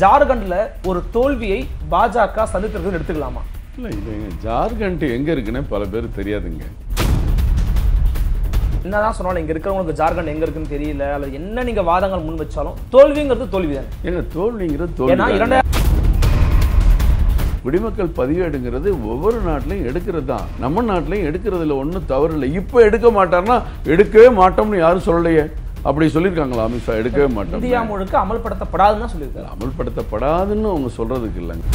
ஜார்க்கண்ட்ல ஒரு தோல்வியை பாஜக சந்தித்திருக்குன்னு எடுத்துக்கலாமா இல்ல இல்லைங்க ஜார்க்கண்ட் எங்க இருக்குன்னு பல பேர் தெரியாதுங்க என்னதான் சொன்னாலும் இங்க இருக்கிறவங்களுக்கு ஜார்க்கண்ட் எங்க இருக்குன்னு தெரியல அல்லது என்ன நீங்க வாதங்கள் முன் வச்சாலும் தோல்விங்கிறது தோல்வி தானே ஏங்க தோல்விங்கிறது தோல்வி குடிமக்கள் பதிவேடுங்கிறது ஒவ்வொரு நாட்டிலையும் எடுக்கிறது தான் நம்ம நாட்டிலையும் எடுக்கிறதுல ஒன்றும் தவறு இல்லை இப்போ எடுக்க மாட்டார்னா எடுக்கவே மாட்டோம்னு யாரும் சொல்லலையே அப்படி சொல்லியிருக்காங்களா அமித்ஷா எடுக்கவே மாட்டோம் இந்தியா முழுக்க அமல்படுத்தப்படாதுன்னு சொல்லியிருக்காங்க அமல்படுத்தப்படாதுன்னு அவங்க சொல்கிறதுக்கு இல்லைங்க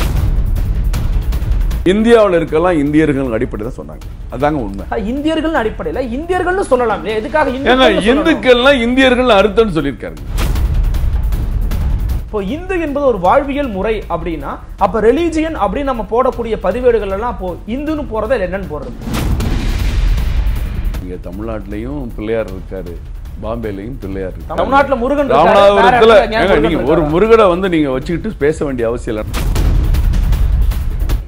இந்தியாவில் இருக்கலாம் இந்தியர்கள் அடிப்படையில் சொன்னாங்க அதாங்க உண்மை இந்தியர்கள் அடிப்படையில் இந்தியர்கள்னு சொல்லலாம் எதுக்காக இந்துக்கள் இந்தியர்கள் அறுத்தன்னு சொல்லியிருக்காரு இப்போ இந்து என்பது ஒரு வாழ்வியல் முறை அப்படின்னா அப்ப ரிலீஜியன் அப்படின்னு நம்ம போடக்கூடிய பதிவேடுகள் எல்லாம் இப்போ இந்துன்னு போறது என்னன்னு போறது இங்க தமிழ்நாட்டிலையும் பிள்ளையார் இருக்காரு பாம்பேலையும் பிள்ளையார் தமிழ்நாட்டில் முருகன் ராமநாதபுரத்தில் நீங்க ஒரு முருகனை வந்து நீங்க வச்சுக்கிட்டு பேச வேண்டிய அவசியம் இல்லை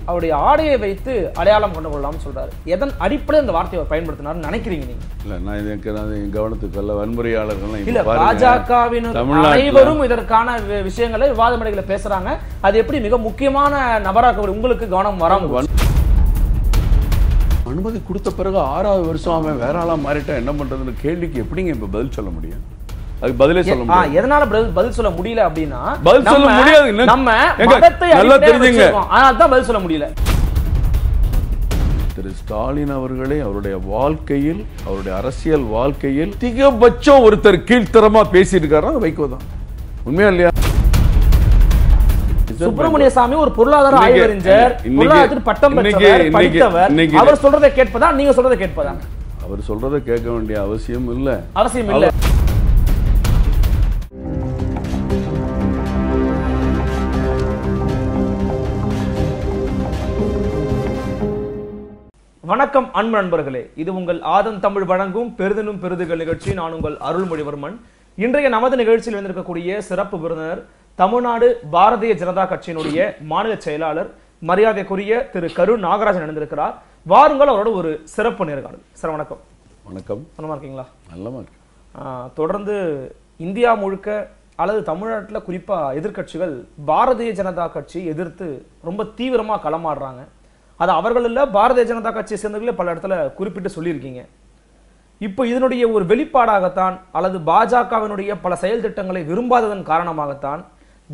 அவருடைய ஆடையை வைத்து அடையாளம் கொண்டு கொள்ளலாம்னு சொல்றாரு எதன் அடிப்படையில் அந்த வார்த்தையை பயன்படுத்தினார்னு நினைக்கிறீங்க நீங்க இல்ல நான் எனக்கு என் கவனத்துக்கு அல்ல வன்முறையாளர்கள் இல்ல பாஜகவின் அனைவரும் இதற்கான விஷயங்களை விவாத மேடைகளை பேசுறாங்க அது எப்படி மிக முக்கியமான நபராக உங்களுக்கு கவனம் வராமல் அனுமதி கொடுத்த பிறகு ஆறாவது வருஷம் அவன் வேற ஆளாக மாறிட்டான் என்ன பண்றதுன்னு கேள்விக்கு எப்படிங்க இப்ப பதில் சொல்ல முடியும் பதிலே சொல்ல முடியும் எதனால பதில் சொல்ல முடியல அப்படின்னா பதில் சொல்ல முடியாது நம்ம மதத்தை நல்லா தெரிஞ்சுங்க அதனால தான் பதில் சொல்ல முடியல திரு ஸ்டாலின் அவர்களே அவருடைய வாழ்க்கையில் அவருடைய அரசியல் வாழ்க்கையில் திகபட்சம் ஒருத்தர் கீழ்த்தரமா பேசியிருக்காரு வைகோ தான் உண்மையா இல்லையா சுப்பிரமணிய சாமி ஒரு பொருளாதார ஆய்வறிஞர் பொருளாதாரத்தில் பட்டம் பெற்றவர் படித்தவர் அவர் சொல்றதை கேட்பதா நீங்க சொல்றதை கேட்பதா அவர் சொல்றதை கேட்க வேண்டிய அவசியம் இல்ல அவசியம் இல்ல வணக்கம் அன்பு நண்பர்களே இது உங்கள் ஆதம் தமிழ் வழங்கும் பெரிதனும் பெருதுகள் நிகழ்ச்சி நான் உங்கள் அருள்மொழிவர்மன் இன்றைய நமது நிகழ்ச்சியில் இருந்திருக்கக்கூடிய சிறப்பு விருந்தினர் தமிழ்நாடு பாரதிய ஜனதா கட்சியினுடைய மாநில செயலாளர் மரியாதைக்குரிய திரு கரு நாகராஜன் நடந்திருக்கிறார் வாருங்கள் அவரோட ஒரு சிறப்பு நேர்காணல் சார் வணக்கம் வணக்கம் நல்லமா இருக்கீங்களா நல்லமா இருக்கு தொடர்ந்து இந்தியா முழுக்க அல்லது தமிழ்நாட்டில் குறிப்பாக எதிர்கட்சிகள் பாரதிய ஜனதா கட்சி எதிர்த்து ரொம்ப தீவிரமாக களமாடுறாங்க அது அவர்கள் இல்லை பாரதிய ஜனதா கட்சியை சேர்ந்தவர்களே பல இடத்துல குறிப்பிட்டு சொல்லியிருக்கீங்க இப்போ இதனுடைய ஒரு வெளிப்பாடாகத்தான் அல்லது பாஜகவினுடைய பல செயல் திட்டங்களை விரும்பாததன் காரணமாகத்தான்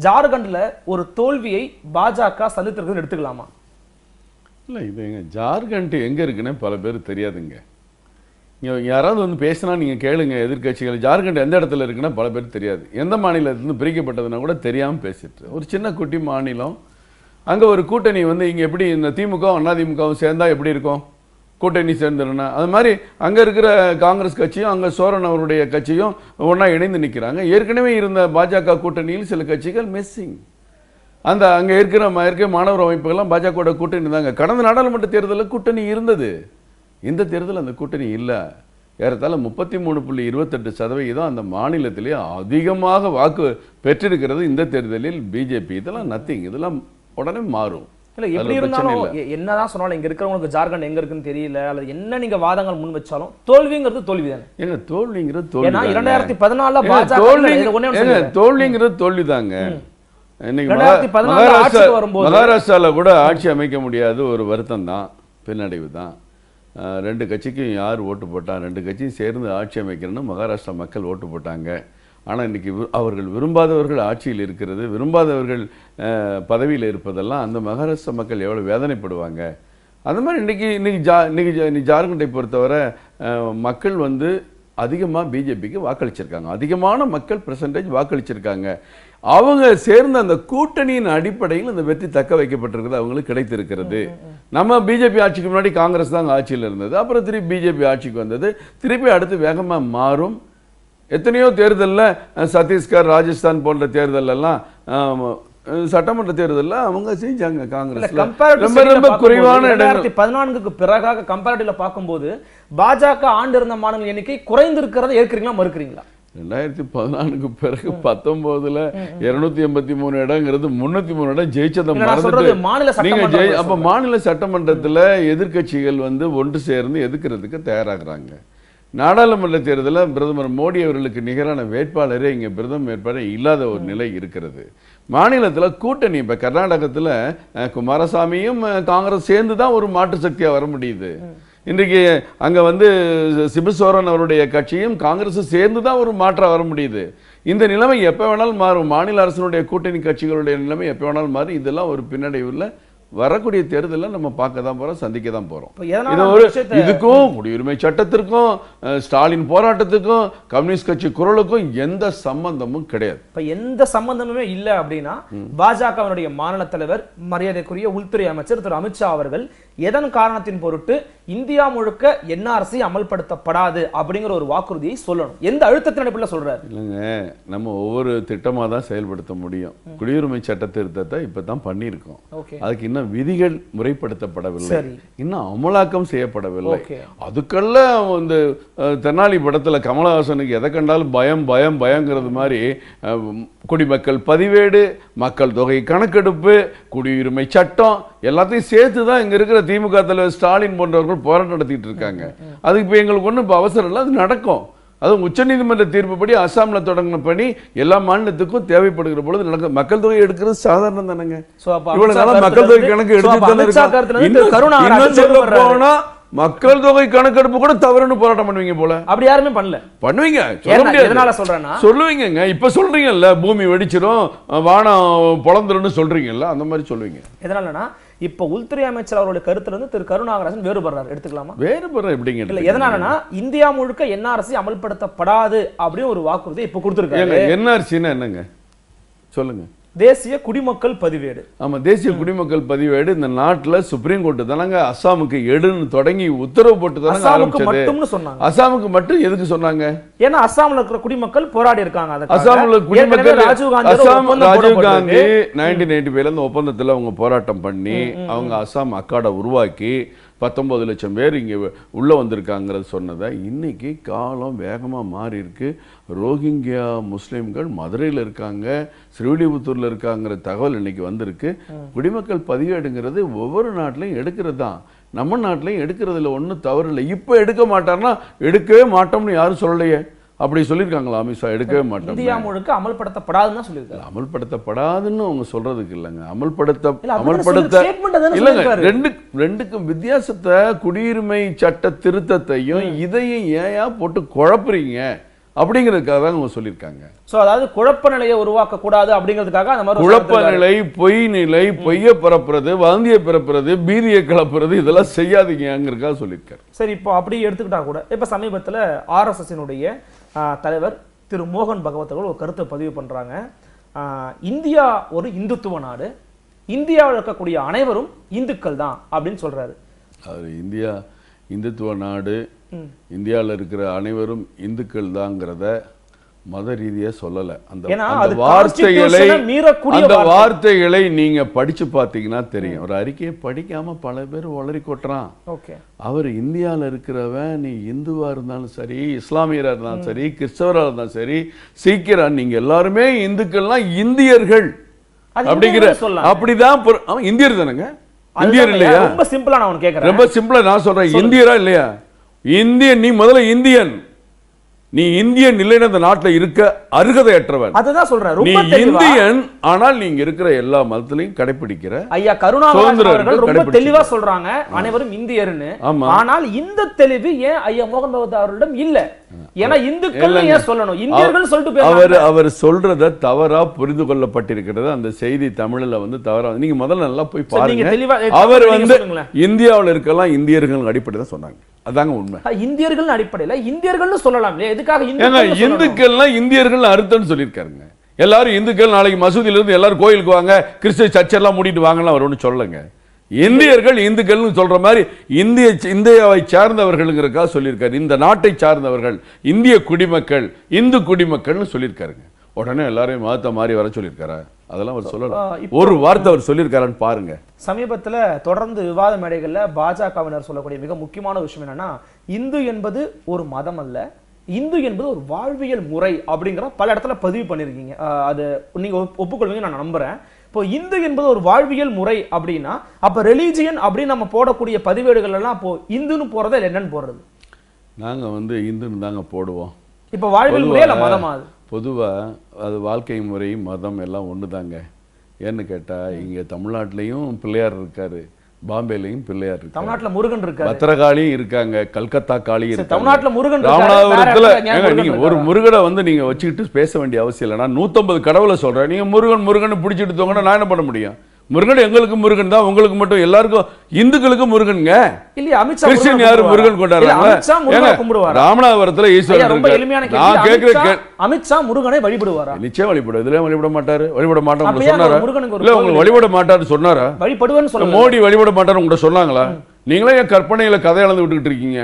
ஜார்க்கண்டில் ஒரு தோல்வியை பாஜக சந்தித்திருக்கு எடுத்துக்கலாமா இல்லை இது எங்க ஜார்க்கண்ட் எங்கே இருக்குன்னு பல பேர் தெரியாதுங்க இங்கே யாராவது வந்து பேசினா நீங்கள் கேளுங்க எதிர்கட்சிகள் ஜார்க்கண்ட் எந்த இடத்துல இருக்குன்னா பல பேர் தெரியாது எந்த மாநிலத்திலிருந்து பிரிக்கப்பட்டதுன்னா கூட தெரியாமல் பேசிட்டு ஒரு சின்ன குட்டி மாநிலம் அங்கே ஒரு கூட்டணி வந்து இங்கே எப்படி இந்த திமுகவும் அதிமுகவும் சேர்ந்தால் எப்படி இருக்கும் கூட்டணி சேர்ந்துருனா அது மாதிரி அங்கே இருக்கிற காங்கிரஸ் கட்சியும் அங்கே சோரன் அவருடைய கட்சியும் ஒன்றா இணைந்து நிற்கிறாங்க ஏற்கனவே இருந்த பாஜக கூட்டணியில் சில கட்சிகள் மிஸ்ஸிங் அந்த அங்கே இருக்கிற இருக்கிற மாணவர் அமைப்புகள்லாம் பாஜகவோட கூட்டணி தாங்க கடந்த நாடாளுமன்ற தேர்தலில் கூட்டணி இருந்தது இந்த தேர்தல் அந்த கூட்டணி இல்லை ஏறத்தாலும் முப்பத்தி மூணு புள்ளி இருபத்தெட்டு சதவிகிதம் அந்த மாநிலத்திலே அதிகமாக வாக்கு பெற்றிருக்கிறது இந்த தேர்தலில் பிஜேபி இதெல்லாம் நத்திங் இதெல்லாம் உடனே மாறும் இல்லை எப்படி இருந்தாலும் என்னதான் சொன்னாலும் இங்கே இருக்கிறவங்களுக்கு ஜார்க்கண்ட் எங்கே இருக்குன்னு தெரியல அல்லது என்ன நீங்கள் வாதங்கள் முன் வச்சாலும் தோல்விங்கிறது தோல்வி தானே ஏங்க தோல்விங்கிறது தோல்வி இரண்டாயிரத்தி பதினாலில் பாஜக தோல்விங்கிறது தோல்வி தாங்க இன்னைக்கு மகாராஷ்டிரால கூட ஆட்சி அமைக்க முடியாது ஒரு வருத்தம் தான் பின்னடைவு தான் ரெண்டு கட்சிக்கும் யார் ஓட்டு போட்டா ரெண்டு கட்சியும் சேர்ந்து ஆட்சி அமைக்கிறேன்னு மகாராஷ்டிரா மக்கள் ஓட்டு போட்டாங்க ஆனால் இன்றைக்கி அவர்கள் விரும்பாதவர்கள் ஆட்சியில் இருக்கிறது விரும்பாதவர்கள் பதவியில் இருப்பதெல்லாம் அந்த மகாராஷ்டிர மக்கள் எவ்வளோ வேதனைப்படுவாங்க அந்த மாதிரி இன்றைக்கி இன்றைக்கி ஜா இன்றைக்கி இன்னைக்கு ஜார்க்கண்டை பொறுத்தவரை மக்கள் வந்து அதிகமாக பிஜேபிக்கு வாக்களிச்சிருக்காங்க அதிகமான மக்கள் பெர்சன்டேஜ் வாக்களிச்சிருக்காங்க அவங்க சேர்ந்த அந்த கூட்டணியின் அடிப்படையில் இந்த வெற்றி தக்க வைக்கப்பட்டிருக்கிறது அவங்களுக்கு கிடைத்திருக்கிறது நம்ம பிஜேபி ஆட்சிக்கு முன்னாடி காங்கிரஸ் தான் ஆட்சியில் இருந்தது அப்புறம் திருப்பி பிஜேபி ஆட்சிக்கு வந்தது திருப்பி அடுத்து வேகமாக மாறும் எத்தனையோ தேர்தலில் சத்தீஸ்கர் ராஜஸ்தான் போன்ற தேர்தலெல்லாம் சட்டமன்ற தேர்தலில் அவங்க செஞ்சாங்க காங்கிரஸ் ரொம்ப ரொம்ப குறைவான இடங்கள் பதினான்குக்கு பிறகாக கம்பேரிட்டிவ்ல பார்க்கும்போது பாஜக ஆண்டு இருந்த மாநில எண்ணிக்கை குறைந்திருக்கிறத ஏற்கிறீங்களா மறுக்கிறீங்களா ரெண்டாயிரத்தி பதினான்கு பிறகு பத்தொன்பதுல இருநூத்தி எண்பத்தி மூணு இடங்கிறது முன்னூத்தி மூணு இடம் ஜெயிச்சதை மறந்துட்டு நீங்க அப்ப மாநில சட்டமன்றத்துல எதிர்கட்சிகள் வந்து ஒன்று சேர்ந்து எதிர்க்கிறதுக்கு தயாராகிறாங்க நாடாளுமன்ற தேர்தலில் பிரதமர் மோடி அவர்களுக்கு நிகரான வேட்பாளரே இங்கே பிரதம வேட்பாளர் இல்லாத ஒரு நிலை இருக்கிறது மாநிலத்தில் கூட்டணி இப்போ கர்நாடகத்தில் குமாரசாமியும் காங்கிரஸ் சேர்ந்து தான் ஒரு மாற்று சக்தியாக வர முடியுது இன்றைக்கு அங்கே வந்து சிபுசோரன் அவருடைய கட்சியும் காங்கிரஸும் சேர்ந்து தான் ஒரு மாற்றம் வர முடியுது இந்த நிலைமை எப்போ வேணாலும் மாறும் மாநில அரசனுடைய கூட்டணி கட்சிகளுடைய நிலைமை எப்போ வேணாலும் மாறும் இதெல்லாம் ஒரு பின்னடைவில் வரக்கூடிய தேர்தலில் நம்ம பார்க்க தான் போகிறோம் சந்திக்க தான் போகிறோம் இது ஒரு இதுக்கும் குடியுரிமை சட்டத்திற்கும் ஸ்டாலின் போராட்டத்துக்கும் கம்யூனிஸ்ட் கட்சி குரலுக்கும் எந்த சம்பந்தமும் கிடையாது இப்போ எந்த சம்பந்தமுமே இல்லை அப்படின்னா பாஜகவினுடைய மாநில தலைவர் மரியாதைக்குரிய உள்துறை அமைச்சர் திரு அமித்ஷா அவர்கள் எதன் காரணத்தின் பொருட்டு இந்தியா முழுக்க என்ஆர்சி அமல்படுத்தப்படாது அப்படிங்கிற ஒரு வாக்குறுதியை சொல்லணும் எந்த அழுத்தத்தின் அடிப்பில் சொல்றாரு இல்லைங்க நம்ம ஒவ்வொரு திட்டமாக தான் செயல்படுத்த முடியும் குடியுரிமை சட்ட திருத்தத்தை இப்போ தான் பண்ணியிருக்கோம் அதுக்கு இன்னும் விதிகள் முறைப்படுத்தப்படவில்லை இன்னும் அமலாக்கம் செய்யப்படவில்லை அதுக்கெல்லாம் இந்த தென்னாலி படத்துல கமலஹாசனுக்கு எதை கண்டாலும் பயம் பயம் பயங்கிறது மாதிரி குடிமக்கள் பதிவேடு மக்கள் தொகை கணக்கெடுப்பு குடியுரிமை சட்டம் எல்லாத்தையும் சேர்த்து தான் இங்கே இருக்கிற திமுக தலைவர் ஸ்டாலின் போன்றவர்கள் போராட்டம் நடத்திட்டு இருக்காங்க அதுக்கு இப்போ எங்களுக்கு ஒன்றும் இப்போ அவசரம் இல்லை அது நடக்கும் அதுவும் உச்சநீதிமன்ற தீர்ப்புப்படி அசாமில் தொடங்கின பணி எல்லா மாநிலத்துக்கும் தேவைப்படுகிற பொழுது நடக்க மக்கள் தொகை எடுக்கிறது சாதாரணம் தானேங்க இவ்வளவு மக்கள் தொகை கணக்கு எடுத்து போனா மக்கள் தொகை கணக்கெடுப்பு கூட தவறுன்னு போராட்டம் பண்ணுவீங்க போல அப்படி யாருமே பண்ணல பண்ணுவீங்க சொல்லுவீங்க சொல்றேன்னா இப்ப சொல்றீங்கல்ல பூமி வெடிச்சிரும் வானம் பொழந்துரும் சொல்றீங்கல்ல அந்த மாதிரி சொல்லுவீங்க எதனாலனா இப்போ உள்துறை அமைச்சர் அவருடைய கருத்துல இருந்து திரு கருணாகராஜன் வேறுபடுறாரு எடுத்துக்கலாமா வேறுபடுற எப்படிங்க இல்ல எதனாலனா இந்தியா முழுக்க என்ஆர்சி அமல்படுத்தப்படாது அப்படின்னு ஒரு வாக்குறுதி இப்ப கொடுத்துருக்காங்க என்ஆர்சின்னா என்னங்க சொல்லுங்க தேசிய குடிமக்கள் பதிவேடு ஆமா தேசிய குடிமக்கள் பதிவேடு இந்த நாட்டுல சுப்ரீம் கோர்ட் தானங்க அசாமுக்கு எடுன்னு தொடங்கி உத்தரவு போட்டு தானங்க சொன்னாங்க அசாமுக்கு மட்டும் எதுக்கு சொன்னாங்க ஏன்னா அசாமில் இருக்கிற குடிமக்கள் போராடி இருக்காங்க அசாமில் குடிமக்கள் ராஜீவ்காந்தி அசாம் காந்தி நைன்டீன் எயிட்டி ஃபைவ்ல இந்த ஒப்பந்தத்தில் அவங்க போராட்டம் பண்ணி அவங்க அசாம் அக்காடை உருவாக்கி பத்தொம்பது லட்சம் பேர் இங்கே உள்ளே வந்திருக்காங்கிறது சொன்னதை இன்றைக்கி காலம் வேகமாக மாறி இருக்குது ரோஹிங்கியா முஸ்லீம்கள் மதுரையில் இருக்காங்க ஸ்ரீவில்லிபுத்தூரில் இருக்காங்கிற தகவல் இன்றைக்கி வந்திருக்கு குடிமக்கள் பதிவேடுங்கிறது ஒவ்வொரு நாட்டிலையும் எடுக்கிறது தான் நம்ம நாட்டிலையும் எடுக்கிறதுல ஒன்றும் தவறு இல்லை இப்போ எடுக்க மாட்டார்னா எடுக்கவே மாட்டோம்னு யாரும் சொல்லலையே அப்படி சொல்லியிருக்காங்களா அமித்ஷா எடுக்கவே மாட்டோம் இந்தியா முழுக்க அமல்படுத்தப்படாதுன்னு சொல்லியிருக்காங்க அமல்படுத்தப்படாதுன்னு அவங்க சொல்றதுக்கு இல்லைங்க அமல்படுத்த அமல்படுத்த இல்லைங்க ரெண்டு ரெண்டுக்கும் வித்தியாசத்தை குடியுரிமை சட்ட திருத்தத்தையும் இதையும் ஏயா போட்டு குழப்புறீங்க அப்படிங்கிறதுக்காக தான் அவங்க சொல்லியிருக்காங்க ஸோ அதாவது குழப்ப நிலையை உருவாக்க கூடாது அப்படிங்கிறதுக்காக அந்த மாதிரி குழப்ப நிலை பொய் நிலை பொய்ய பரப்புறது வந்தியை பிறப்புறது பீதியை கலப்புறது இதெல்லாம் செய்யாதீங்கிறக்காக சொல்லியிருக்காரு சரி இப்போ அப்படி எடுத்துக்கிட்டா கூட இப்போ சமீபத்தில் ஆர்எஸ்எஸ்னுடைய தலைவர் திரு மோகன் பகவத் அவர்கள் ஒரு கருத்தை பதிவு பண்ணுறாங்க இந்தியா ஒரு இந்துத்துவ நாடு இந்தியாவில் இருக்கக்கூடிய அனைவரும் இந்துக்கள் தான் அப்படின்னு சொல்கிறாரு அவர் இந்தியா இந்துத்துவ நாடு இந்தியாவில் இருக்கிற அனைவரும் இந்துக்கள் தாங்கிறத மத ரீதியா சொல்லல அந்த வார்த்தைகளை அந்த வார்த்தைகளை நீங்க படிச்சு பாத்தீங்கன்னா தெரியும் ஒரு அறிக்கையை படிக்காம பல பேர் வளரி கொட்டுறான் அவர் இந்தியாவில் இருக்கிறவன் நீ இந்துவா இருந்தாலும் சரி இஸ்லாமியரா இருந்தாலும் சரி கிறிஸ்தவரா இருந்தாலும் சரி சீக்கிரம் நீங்க எல்லாருமே இந்துக்கள்லாம் இந்தியர்கள் அப்படிங்கிற அப்படிதான் இந்தியர் தானுங்க இந்தியர் இல்லையா ரொம்ப சிம்பிளா நான் கேட்கறேன் ரொம்ப சிம்பிளா நான் சொல்றேன் இந்தியரா இல்லையா இந்தியன் நீ முதல்ல இந்தியன் நீ இந்திய இல்லைன்னு அந்த நாட்டில் இருக்க அருகதையற்றவன் அதுதான் சொல்றேன் நீ இந்தியன் ஆனால் நீங்க இருக்கிற எல்லா மதத்திலையும் கடைபிடிக்கிற ஐயா கருணாநிதி ரொம்ப தெளிவா சொல்றாங்க அனைவரும் இந்தியர்னு ஆனால் இந்த தெளிவு ஏன் ஐயா மோகன் பகவத் அவர்களிடம் இல்ல ஏன்னா இந்துக்கள் ஏன் சொல்லணும் இந்தியர்கள் சொல்லிட்டு அவர் அவர் சொல்றத தவறா புரிந்து கொள்ளப்பட்டிருக்கிறது அந்த செய்தி தமிழ்ல வந்து தவறா நீங்க முதல்ல நல்லா போய் பாருங்க அவர் வந்து இந்தியாவில் இருக்கலாம் இந்தியர்கள் அடிப்படை தான் சொன்னாங்க அதாங்க உண்மை இந்தியர்கள் அடிப்படையில் இந்தியர்கள்னு சொல்லலாம் எதுக்காக இந்துக்கள்லாம் இந்தியர்கள் அறுத்தன்னு சொல்லியிருக்காருங்க எல்லாரும் இந்துக்கள் நாளைக்கு இருந்து எல்லாரும் கோயிலுக்கு வாங்க கிறிஸ்துவ சர்ச்செல்லாம் மூடிட்டு வாங்கலாம் வரும்னு சொல்லுங்க இந்தியர்கள் இந்துக்கள்னு சொல்ற மாதிரி இந்திய இந்தியாவை சார்ந்தவர்கள்ங்கிறக்காக சொல்லியிருக்காரு இந்த நாட்டை சார்ந்தவர்கள் இந்திய குடிமக்கள் இந்து குடிமக்கள்னு சொல்லியிருக்காருங்க உடனே எல்லாரையும் மதத்தை மாறி வர சொல்லியிருக்காரா அதெல்லாம் அவர் சொல்லலாம் ஒரு வார்த்தை அவர் சொல்லியிருக்காரான்னு பாருங்க சமீபத்தில் தொடர்ந்து விவாத மேடைகளில் பாஜகவினர் சொல்லக்கூடிய மிக முக்கியமான விஷயம் என்னன்னா இந்து என்பது ஒரு மதம் அல்ல இந்து என்பது ஒரு வாழ்வியல் முறை அப்படிங்கிற பல இடத்துல பதிவு பண்ணியிருக்கீங்க அது நீங்கள் ஒப்புக்கொள்வீங்க நான் நம்புகிறேன் இப்போ இந்து என்பது ஒரு வாழ்வியல் முறை அப்படின்னா அப்போ ரிலீஜியன் அப்படின்னு நம்ம போடக்கூடிய பதிவேடுகள் எல்லாம் இப்போ இந்துன்னு போறதா இல்லை என்னன்னு போடுறது நாங்கள் வந்து இந்துன்னு தாங்க போடுவோம் இப்போ வாழ்வில் முறையில் மதம் அது பொதுவாக அது வாழ்க்கை முறை மதம் எல்லாம் ஒன்று தாங்க ஏன்னு கேட்டால் இங்கே தமிழ்நாட்டிலையும் பிள்ளையார் இருக்காரு பாம்பேலையும் பிள்ளையார் இருக்கு தமிழ்நாட்டுல முருகன் இருக்கு பத்திரகாளியும் இருக்காங்க கல்கத்தா காளி இருக்கு தமிழ்நாட்டுல முருகன் ராமநாதபுரத்துல நீங்க ஒரு முருகனை வந்து நீங்க வச்சுக்கிட்டு பேச வேண்டிய அவசியம் இல்லை நான் நூத்தம்பது கடவுளை சொல்றேன் நீங்க முருகன் முருகன் பிடிச்சிட்டு தோங்கன்னா நான் என்ன பண்ண முடியும் முருகன் எங்களுக்கு முருகன் தான் உங்களுக்கு மட்டும் எல்லாருக்கும் இந்துக்களுக்கு முருகனுங்க இல்ல அமித்ஷா கிறிஸ்டின் யாரு முருகன் கொண்டாடுறாங்க ராமநாதபுரத்துல ஈஸ்வரன் ரொம்ப எளிமையான கேள்வி அமித்ஷா முருகனை வழிபடுவாரா நிச்சயம் வழிபடு இதுல வழிபட மாட்டாரு வழிபட மாட்டாரு சொன்னாரா இல்ல உங்களுக்கு வழிபட மாட்டாரு சொன்னாரா வழிபடுவேன்னு சொல்ல மோடி வழிபட மாட்டாரு உங்கள்ட்ட சொன்னாங்களா நீங்களே என் கற்பனையில கதை அளந்து விட்டுக்கிட்டு இருக்கீங்க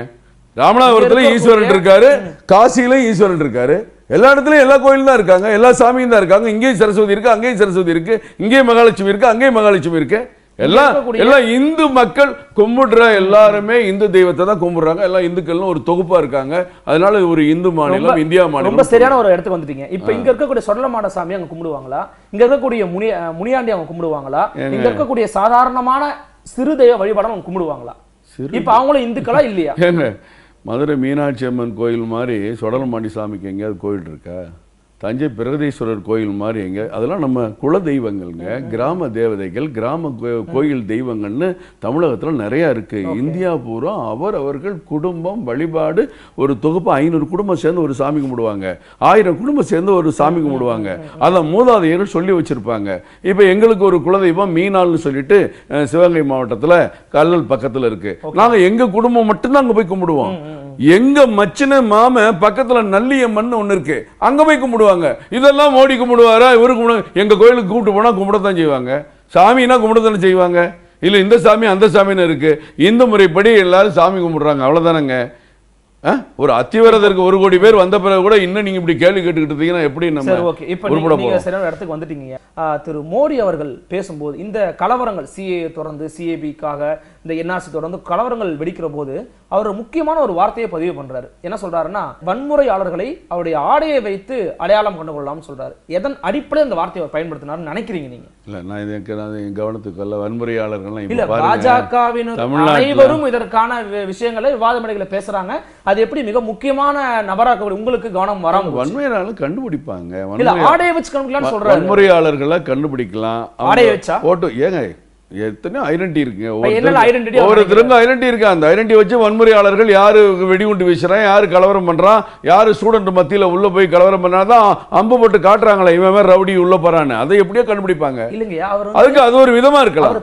ராமநாதபுரத்துல ஈஸ்வரன் இருக்காரு காசியில ஈஸ்வரன் இருக்காரு எல்லா இடத்துலையும் எல்லா கோயிலும் தான் இருக்காங்க எல்லா சாமியும் தான் இருக்காங்க இங்கேயும் சரஸ்வதி இருக்கு அங்கேயும் சரஸ்வதி இருக்கு இங்கேயும் மகாலட்சுமி இருக்கு அங்கேயும் மகாலட்சுமி இருக்கு எல்லாம் எல்லாம் இந்து மக்கள் கும்பிடுற எல்லாருமே இந்து தெய்வத்தை தான் கும்பிடுறாங்க எல்லாம் இந்துக்கள்னு ஒரு தொகுப்பா இருக்காங்க அதனால ஒரு இந்து மாநிலம் இந்தியா மாநிலம் சரியான ஒரு இடத்துக்கு வந்துட்டீங்க இப்ப இங்க இருக்கக்கூடிய சொல்லமான சாமி அங்க கும்பிடுவாங்களா இங்க இருக்கக்கூடிய முனி முனியாண்டி அவங்க கும்பிடுவாங்களா இங்க இருக்கக்கூடிய சாதாரணமான சிறு தெய்வ வழிபாடம் அவங்க கும்பிடுவாங்களா இப்ப அவங்களும் இந்துக்களா இல்லையா மதுரை மீனாட்சி அம்மன் கோயில் மாதிரி சுடலமாண்டி சாமிக்கு எங்கேயாவது கோயில் இருக்கா தஞ்சை பிரகதீஸ்வரர் கோயில் மாதிரி எங்கே அதெல்லாம் நம்ம குல தெய்வங்கள்ங்க கிராம தேவதைகள் கிராம கோயில் தெய்வங்கள்னு தமிழகத்தில் நிறையா இருக்குது இந்தியா பூரா அவர் அவர்கள் குடும்பம் வழிபாடு ஒரு தொகுப்பு ஐநூறு குடும்பம் சேர்ந்து ஒரு சாமி கும்பிடுவாங்க ஆயிரம் குடும்பம் சேர்ந்து ஒரு சாமி கும்பிடுவாங்க அதை மூதாதையர்கள் சொல்லி வச்சுருப்பாங்க இப்போ எங்களுக்கு ஒரு குலதெய்வம் மீனாள்னு சொல்லிட்டு சிவகங்கை மாவட்டத்தில் கல்லல் பக்கத்தில் இருக்குது நாங்கள் எங்கள் குடும்பம் மட்டும்தான் அங்கே போய் கும்பிடுவோம் எங்க மச்சின மாம பக்கத்துல மண் ஒண்ணு இருக்கு அங்க போய் கும்பிடுவாங்க கும்பிடுவாங்க இதெல்லாம் மோடி கும்பிடுவாரா இவரு கும்பிடு எங்கள் கோயிலுக்கு கூப்பிட்டு போனால் கும்பிடத்தான் செய்வாங்க சாமினா கும்பிடத்தானே செய்வாங்க இல்லை இந்த சாமி அந்த சாமின்னு இருக்குது இந்த முறைப்படி எல்லாரும் சாமி கும்பிட்றாங்க அவ்வளோதானங்க ஒரு அத்திவரதற்கு ஒரு கோடி பேர் வந்த பிறகு கூட இன்னும் நீங்க இப்படி கேள்வி கேட்டுக்கிட்டு இருந்தீங்கன்னா எப்படி நம்ம ஓகே இப்போ நீங்க இடத்துக்கு வந்துட்டீங்க திரு மோடி அவர்கள் பேசும்போது இந்த கலவரங்கள் சிஏ தொடர்ந்து சிஏபிக்காக இந்த என்ஆர்சி தொடர்ந்து கலவரங்கள் வெடிக்கிற போது அவர் முக்கியமான ஒரு வார்த்தையை பதிவு பண்றாரு என்ன சொல்றாருன்னா வன்முறையாளர்களை அவருடைய ஆடையை வைத்து அடையாளம் கொண்டு கொள்ளலாம்னு சொல்றாரு எதன் அடிப்படையில் அந்த வார்த்தையை அவர் பயன்படுத்தினார்னு நினைக்கிறீங்க நீங்க கவனத்துக்குள்ள வன்முறையாளர்கள் இல்ல பாஜகவினர் அனைவரும் இதற்கான விஷயங்களை விவாத மேடைகளை பேசுறாங்க அது எப்படி மிக முக்கியமான நபராக உங்களுக்கு கவனம் வராம வன்முறையாளர்கள் கண்டுபிடிப்பாங்க ஆடையை வச்சு கண்டுபிடிக்கலாம்னு சொல்றாரு வன்முறையாளர்களை கண்டுபிடிக்கலாம் ஆடையை வச்சா போட்டோ ஏங்க எத்தனையோ ஐடென்டி இருக்கு ஒவ்வொருத்தருக்கும் ஐடென்டி இருக்கு அந்த ஐடென்டி வச்சு வன்முறையாளர்கள் யாரு வெடிகுண்டு வீசுறான் யாரு கலவரம் பண்றான் யாரு ஸ்டூடெண்ட் மத்தியில உள்ள போய் கலவரம் பண்ணாதான் அம்பு போட்டு காட்டுறாங்களே இவன் மாதிரி ரவுடி உள்ள போறான்னு அதை எப்படியோ கண்டுபிடிப்பாங்க அதுக்கு அது ஒரு விதமா இருக்கலாம்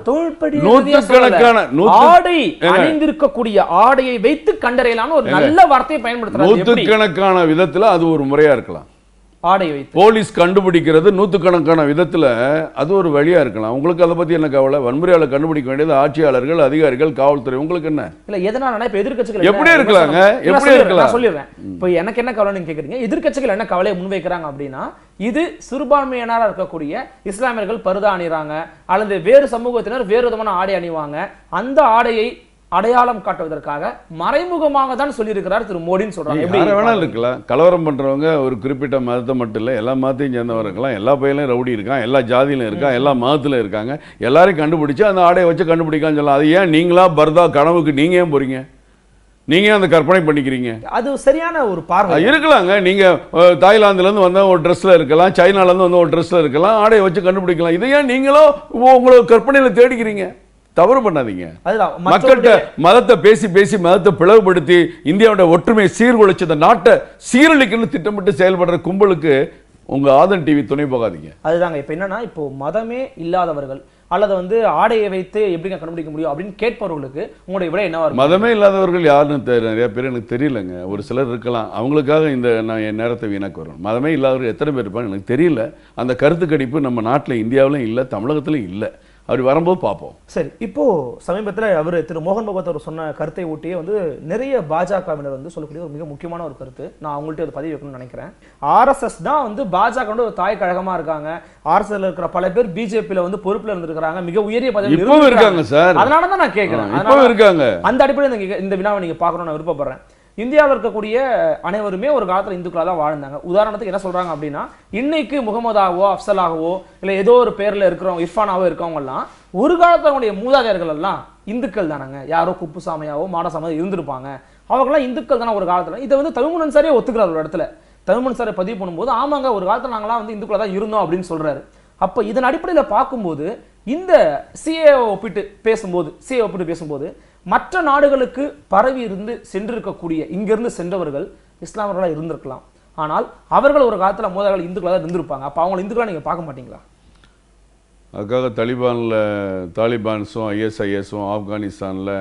நூற்றுக்கணக்கான ஆடை அணிந்திருக்கக்கூடிய ஆடையை வைத்து கண்டறையிலான ஒரு நல்ல வார்த்தையை பயன்படுத்த நூற்றுக்கணக்கான விதத்துல அது ஒரு முறையா இருக்கலாம் ஆடை வைத்து போலீஸ் கண்டுபிடிக்கிறது நூற்றுக்கணக்கான விதத்தில் அது ஒரு வழியாக இருக்கலாம் உங்களுக்கு அதை பற்றி என்ன கவலை வன்முறையாளர் கண்டுபிடிக்க வேண்டியது ஆட்சியாளர்கள் அதிகாரிகள் காவல்துறை உங்களுக்கு என்ன இல்லை எதனால இப்போ எதிர்கட்சிகள் எப்படி இருக்கலாங்க எப்படி இருக்கலாம் சொல்லிடுறேன் இப்போ எனக்கு என்ன கவலைன்னு கேட்குறீங்க எதிர்கட்சிகள் என்ன கவலையை முன்வைக்கிறாங்க அப்படின்னா இது சிறுபான்மையினராக இருக்கக்கூடிய இஸ்லாமியர்கள் பருதா அணிகிறாங்க அல்லது வேறு சமூகத்தினர் வேறு விதமான ஆடை அணிவாங்க அந்த ஆடையை அடையாளம் காட்டுவதற்காக மறைமுகமாக தான் சொல்லியிருக்கிறார் திரு மோடின்னு சொல்றாங்க வேணாலும் இருக்கலாம் கலவரம் பண்றவங்க ஒரு குறிப்பிட்ட மதத்தை மட்டும் இல்லை எல்லா மதத்தையும் சேர்ந்தவங்க இருக்கலாம் எல்லா பையிலும் ரவுடி இருக்கான் எல்லா ஜாதியிலும் இருக்கான் எல்லா மதத்துல இருக்காங்க எல்லாரையும் கண்டுபிடிச்சு அந்த ஆடையை வச்சு கண்டுபிடிக்கான்னு சொல்லலாம் அது ஏன் நீங்களா பர்தா கனவுக்கு நீங்க ஏன் போறீங்க நீங்க அந்த கற்பனை பண்ணிக்கிறீங்க அது சரியான ஒரு பார்வை இருக்கலாங்க நீங்க தாய்லாந்துல இருந்து வந்த ஒரு ட்ரெஸ்ல இருக்கலாம் சைனால இருந்து வந்த ஒரு ட்ரெஸ்ல இருக்கலாம் ஆடையை வச்சு கண்டுபிடிக்கலாம் இதையே நீங்களும் உங்களோட கற்பனையில தேடிக்கிறீங்க தவறு பண்ணாதீங்க மக்கள்கிட்ட மதத்தை பேசி பேசி மதத்தை பிளவுபடுத்தி இந்தியாவோட ஒற்றுமையை சீர்குலைச்சு இந்த நாட்டை சீரழிக்கணும்னு திட்டமிட்டு செயல்படுற கும்பலுக்கு உங்க ஆதன் டிவி துணை போகாதீங்க அதுதாங்க இப்போ என்னன்னா இப்போ மதமே இல்லாதவர்கள் அல்லது வந்து ஆடையை வைத்து எப்படிங்க கண்டுபிடிக்க முடியும் அப்படின்னு கேட்பவர்களுக்கு உங்களுடைய விட என்னவா மதமே இல்லாதவர்கள் யாருன்னு நிறைய பேர் எனக்கு தெரியலங்க ஒரு சிலர் இருக்கலாம் அவங்களுக்காக இந்த நான் என் நேரத்தை வீணாக்கு வரும் மதமே இல்லாதவர்கள் எத்தனை பேர் இருப்பாங்க எனக்கு தெரியல அந்த கருத்து கணிப்பு நம்ம நாட்டில் இந்தியாவிலும் இல்லை தமிழகத்திலும் இல்லை அவர் வரும்போது பார்ப்போம் சரி இப்போ சமீபத்தில் அவர் திரு மோகன் பகவத் அவர் சொன்ன கருத்தை ஒட்டியே வந்து நிறைய பாஜகவினர் வந்து சொல்லக்கூடிய ஒரு மிக முக்கியமான ஒரு கருத்து நான் அவங்கள்ட்ட பதிவு வைக்கணும்னு நினைக்கிறேன் ஆர்எஸ்எஸ் தான் வந்து பாஜக ஒரு தாய் கழகமாக இருக்காங்க ஆர்எஸ்எஸ்ல இருக்கிற பல பேர் பிஜேபியில் வந்து பொறுப்பில் இருந்திருக்கிறாங்க மிக உயரிய பதவி இருக்காங்க சார் அதனால தான் நான் கேட்குறேன் இருக்காங்க அந்த அடிப்படையில் இந்த வினாவை நீங்கள் பார்க்கணும்னு நான் விருப்பப்படுறேன் இந்தியாவில் இருக்கக்கூடிய அனைவருமே ஒரு காலத்தில் இந்துக்களாக தான் வாழ்ந்தாங்க உதாரணத்துக்கு என்ன சொல்கிறாங்க அப்படின்னா இன்னைக்கு முகமதாவோ அஃப்சலாகவோ இல்லை ஏதோ ஒரு பேரில் இருக்கிறவங்க இர்ஃபானாவோ எல்லாம் ஒரு காலத்தில் மூதாதையர்கள் எல்லாம் இந்துக்கள் தானங்க யாரோ சாமியாவோ மாடசாமியோ இருந்திருப்பாங்க அவங்களாம் இந்துக்கள் தானே ஒரு காலத்தில் இதை வந்து தமிழ்மணன் சாரே ஒத்துக்கிறார் ஒரு இடத்துல தமிழ்மணன் சாரை பதிவு பண்ணும்போது ஆமாங்க ஒரு காலத்தில் நாங்களாம் வந்து இந்துக்களாக தான் இருந்தோம் அப்படின்னு சொல்கிறாரு அப்போ இதன் அடிப்படையில் பார்க்கும்போது இந்த சிஏ ஒப்பிட்டு பேசும்போது சிஏ ஒப்பிட்டு பேசும்போது மற்ற நாடுகளுக்கு பரவி இருந்து சென்றிருக்கக்கூடிய இங்கிருந்து சென்றவர்கள் இஸ்லாமியர்களாக இருந்திருக்கலாம் ஆனால் அவர்கள் ஒரு காலத்தில் மோதல்கள் இந்துக்களாக தான் இருந்திருப்பாங்க அப்போ அவங்களை இந்துக்களாக நீங்கள் பார்க்க மாட்டீங்களா அதுக்காக தலிபானில் தாலிபான்ஸும் ஐஎஸ்ஐஎஸும் ஆப்கானிஸ்தானில்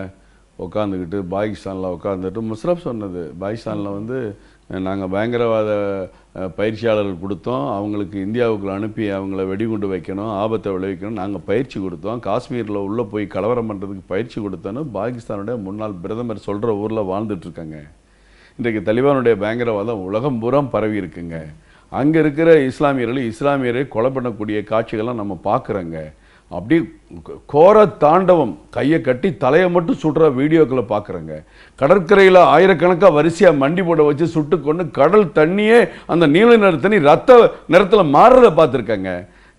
உட்காந்துக்கிட்டு பாகிஸ்தானில் உட்காந்துட்டு முஸ்ரப் சொன்னது பாகிஸ்தானில் வந்து நாங்கள் பயங்கரவாத பயிற்சியாளர்கள் கொடுத்தோம் அவங்களுக்கு இந்தியாவுக்குள்ள அனுப்பி அவங்கள வெடிகுண்டு வைக்கணும் ஆபத்தை விளைவிக்கணும் நாங்கள் பயிற்சி கொடுத்தோம் காஷ்மீரில் உள்ளே போய் கலவரம் பண்ணுறதுக்கு பயிற்சி கொடுத்தோன்னு பாகிஸ்தானுடைய முன்னாள் பிரதமர் சொல்கிற ஊரில் வாழ்ந்துட்டுருக்காங்க இன்றைக்கு தலிபானுடைய பயங்கரவாதம் உலகம் பூரம் பரவி இருக்குங்க அங்கே இருக்கிற இஸ்லாமியர்கள் இஸ்லாமியரை கொலை பண்ணக்கூடிய காட்சிகள்லாம் நம்ம பார்க்குறோங்க அப்படி கோர தாண்டவம் கையை கட்டி தலையை மட்டும் சுடுற வீடியோக்களை பார்க்குறேங்க கடற்கரையில் ஆயிரக்கணக்காக வரிசையாக மண்டி போட வச்சு சுட்டு கொண்டு கடல் தண்ணியே அந்த நீல நிற தண்ணி ரத்த நிறத்தில் மாறுறதை பார்த்துருக்கேங்க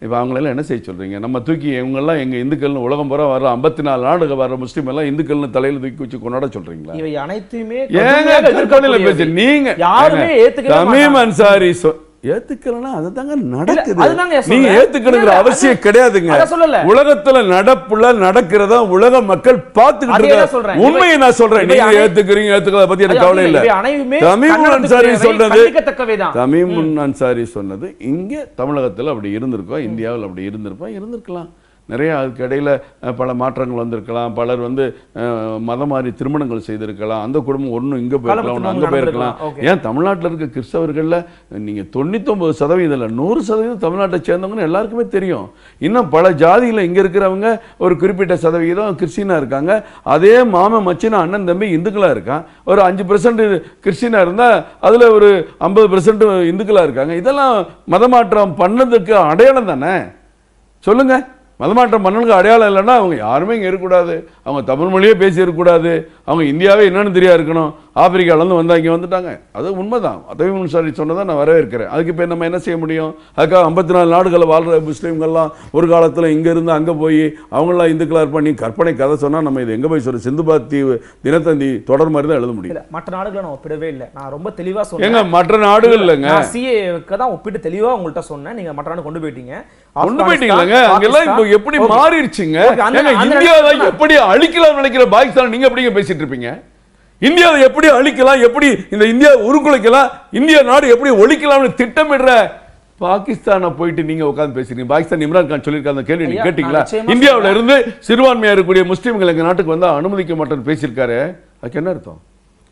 இப்போ அவங்களெல்லாம் என்ன செய்ய சொல்கிறீங்க நம்ம தூக்கி இவங்கெல்லாம் எங்கள் இந்துக்கள்னு உலகம் பூரா வர ஐம்பத்தி நாலு நாடுகள் வர முஸ்லீம் எல்லாம் இந்துக்கள்னு தலையில் தூக்கி வச்சு கொண்டாட சொல்கிறீங்களா இவை அனைத்துமே ஏங்க நீங்கள் யாருமே ஏற்றுக்க தமிம் அன்சாரி ஏத்துக்கலன்னா அது தாங்க நடக்குது நீ ஏத்துக்கணுங்கிற அவசியம் கிடையாதுங்க உலகத்துல நடப்புல நடக்கிறத உலக மக்கள் பார்த்துக்கிட்டு இருக்காங்க உண்மையை நான் சொல்றேன் நீங்க ஏத்துக்கிறீங்க ஏத்துக்கிறத பத்தி எனக்கு கவலை இல்ல தமிம் அன்சாரி சொன்னது தமிம் அன்சாரி சொன்னது இங்க தமிழகத்துல அப்படி இருந்திருக்கோம் இந்தியாவில் அப்படி இருந்திருப்போம் இருந்திருக்கலாம் நிறைய அதுக்கு இடையில் பல மாற்றங்கள் வந்திருக்கலாம் பலர் வந்து மதம் மாதிரி திருமணங்கள் செய்திருக்கலாம் அந்த குடும்பம் ஒன்றும் இங்கே போயிருக்கலாம் ஒன்று அங்கே போயிருக்கலாம் ஏன் தமிழ்நாட்டில் இருக்க கிறிஸ்தவர்களில் நீங்கள் தொண்ணூத்தொம்பது சதவீதம் இல்லை நூறு சதவீதம் தமிழ்நாட்டை சேர்ந்தவங்கன்னு எல்லாருக்குமே தெரியும் இன்னும் பல ஜாதியில் இங்கே இருக்கிறவங்க ஒரு குறிப்பிட்ட சதவீதம் கிறிஸ்டினாக இருக்காங்க அதே மாமன் மச்சினா அண்ணன் தம்பி இந்துக்களாக இருக்கான் ஒரு அஞ்சு பெர்சன்ட் கிறிஸ்டினாக இருந்தால் அதில் ஒரு ஐம்பது பெர்சன்ட் இந்துக்களாக இருக்காங்க இதெல்லாம் மதமாற்றம் பண்ணதுக்கு அடையாளம் தானே சொல்லுங்கள் மதமாற்ற மன்னனுக்கு அடையாளம் இல்லைன்னா அவங்க யாருமே இங்கே இருக்கக்கூடாது அவங்க தமிழ் மொழியே பேசியிருக்கக்கூடாது அவங்க இந்தியாவே என்னென்னு தெரியா இருக்கணும் ஆப்பிரிக்காவிலேருந்து வந்தால் இங்கே வந்துட்டாங்க அது உண்மைதான் அதவி முன்சாரி சொன்னதான் நான் வரவேற்கிறேன் அதுக்கு இப்போ நம்ம என்ன செய்ய முடியும் அதுக்காக ஐம்பத்தி நாலு நாடுகளில் வாழ்கிற முஸ்லீம்கள்லாம் ஒரு காலத்தில் இங்கேருந்து அங்கே போய் அவங்களாம் இந்துக்களாக இருப்பாங்க கற்பனை கதை சொன்னால் நம்ம இது எங்கே போய் சொல்ல சிந்துபாத் தீவு தினத்தந்தி தொடர் மாதிரி தான் எழுத முடியும் மற்ற நாடுகளை நான் ஒப்பிடவே இல்லை நான் ரொம்ப தெளிவாக சொன்னேன் மற்ற நாடுகள் இல்லைங்க சிஏக்கு தான் ஒப்பிட்டு தெளிவாக உங்கள்கிட்ட சொன்னேன் நீங்கள் மற்ற நாடு கொண்டு போயிட்டீங்க கொண்டு போயிட்டீங்களங்க அங்கெல்லாம் இப்போ எப்படி மாறிடுச்சுங்க இந்தியாவை எப்படி அழிக்கலாம் நினைக்கிற பாகிஸ்தான் நீங்க எப்படிங்க பேசிட்டு பேசிட்டு இந்தியாவை எப்படி அழிக்கலாம் எப்படி இந்த இந்தியா உருக்குலைக்கலாம் இந்திய நாடு எப்படி ஒழிக்கலாம்னு திட்டமிடுற பாகிஸ்தானை போயிட்டு நீங்க உட்காந்து பேசுறீங்க பாகிஸ்தான் இம்ரான் கான் சொல்லியிருக்காங்க கேள்வி நீங்க கேட்டீங்களா இந்தியாவில இருந்து சிறுபான்மையா இருக்கக்கூடிய முஸ்லீம்கள் எங்க நாட்டுக்கு வந்தா அனுமதிக்க மாட்டேன்னு பேசியிருக்காரு அதுக்கு என்ன அர்த்தம்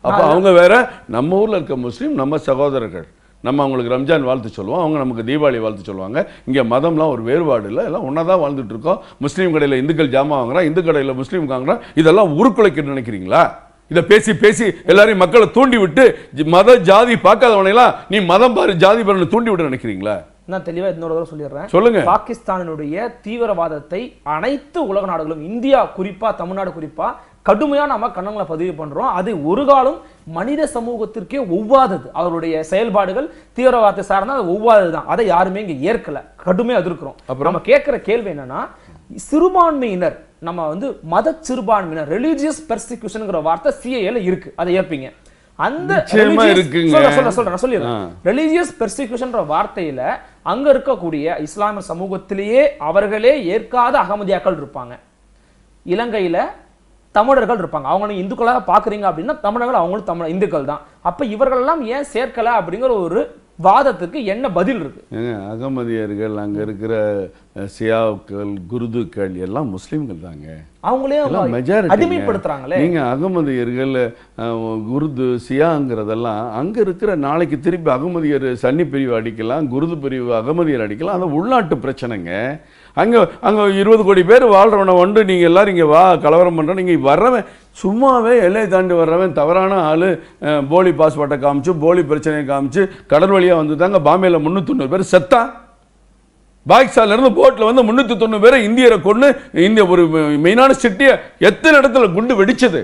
அப்ப அவங்க வேற நம்ம ஊர்ல இருக்க முஸ்லீம் நம்ம சகோதரர்கள் நம்ம அவங்களுக்கு ரம்ஜான் வாழ்த்து சொல்லுவோம் அவங்க நமக்கு தீபாவளி வாழ்த்து சொல்லுவாங்க இங்கே மதம்லாம் ஒரு வேறுபாடு இல்லை எல்லாம் ஒன்றா தான் வாழ்ந்துட்டு இருக்கோம் முஸ்லீம் கடையில் இந்துக்கள் ஜாமா வாங்குறான் இந்து கடையில் முஸ்லீம் வாங்குறான் இதெல்லாம் உருக்குலைக்கு நினைக்கிறீங்களா இதை பேசி பேசி எல்லாரையும் மக்களை தூண்டி விட்டு மத ஜாதி பார்க்காதவனையெல்லாம் நீ மதம் பாரு ஜாதி பாருன்னு தூண்டி விட நினைக்கிறீங்களா நான் தெளிவாக இன்னொரு தடவை சொல்லிடுறேன் சொல்லுங்க பாகிஸ்தானினுடைய தீவிரவாதத்தை அனைத்து உலக நாடுகளும் இந்தியா குறிப்பா தமிழ்நாடு குறிப்பா கடுமையா நம்ம கண்ணங்களை பதிவு பண்றோம் அது ஒரு காலம் மனித சமூகத்திற்கே ஒவ்வாதது அவருடைய செயல்பாடுகள் தீவிரவாதத்தை சார்ந்த ஒவ்வாதது தான் அதை யாருமே இங்க ஏற்கல கடுமையா எதிர்க்கிறோம் நம்ம கேட்கிற கேள்வி என்னன்னா சிறுபான்மையினர் நம்ம வந்து மத சிறுபான்மையினர் ரிலீஜியஸ் பெர்சிக்யூஷனுங்கிற வார்த்தை சிஏல இருக்கு அதை ஏற்பீங்க அந்த சொல்ல சொல்ல சொல்றேன் சொல்லிடுறேன் ரிலீஜியஸ் பெர்சிக்யூஷன் வார்த்தையில அங்கே இருக்கக்கூடிய இஸ்லாமிய சமூகத்திலேயே அவர்களே ஏற்காத அகமதியாக்கள் இருப்பாங்க இலங்கையில் தமிழர்கள் இருப்பாங்க அவங்க இந்துக்களாக பார்க்குறீங்க அப்படின்னா தமிழர்கள் அவங்களும் தமிழ் இந்துக்கள் தான் அப்போ இவர்களெல்லாம் ஏன் சேர்க்கலை அப்படிங்கிற ஒரு வாதத்துக்கு என்ன பதில் இருக்கு அகமதியர்கள் அங்க இருக்கிற சியாவுக்கள் குருதுக்கள் எல்லாம் முஸ்லீம்கள் தாங்க அவங்களே அடிமைப்படுத்துறாங்களே நீங்க அகமதியர்கள் குருது சியாங்கிறதெல்லாம் அங்க இருக்கிற நாளைக்கு திருப்பி அகமதியர் சன்னி பிரிவு அடிக்கலாம் குருது பிரிவு அகமதியர் அடிக்கலாம் அந்த உள்நாட்டு பிரச்சனைங்க அங்கே அங்கே இருபது கோடி பேர் வாழ்கிறவனை வந்து நீங்கள் எல்லோரும் இங்கே வா கலவரம் பண்ணுற நீங்கள் வர்றவன் சும்மாவே எல்லையை தாண்டி வர்றவன் தவறான ஆள் போலி பாஸ்போர்ட்டை காமிச்சு போலி பிரச்சனையை காமிச்சு கடல் வழியாக தாங்க பாம்பேயில் முந்நூற்றி பேர் செத்தான் பாகிஸ்தான்லேருந்து போட்டில் வந்து முந்நூற்றி தொண்ணூறு பேரை இந்தியரை கொண்டு இந்திய ஒரு மெயினான சிட்டியை எத்தனை இடத்துல குண்டு வெடிச்சது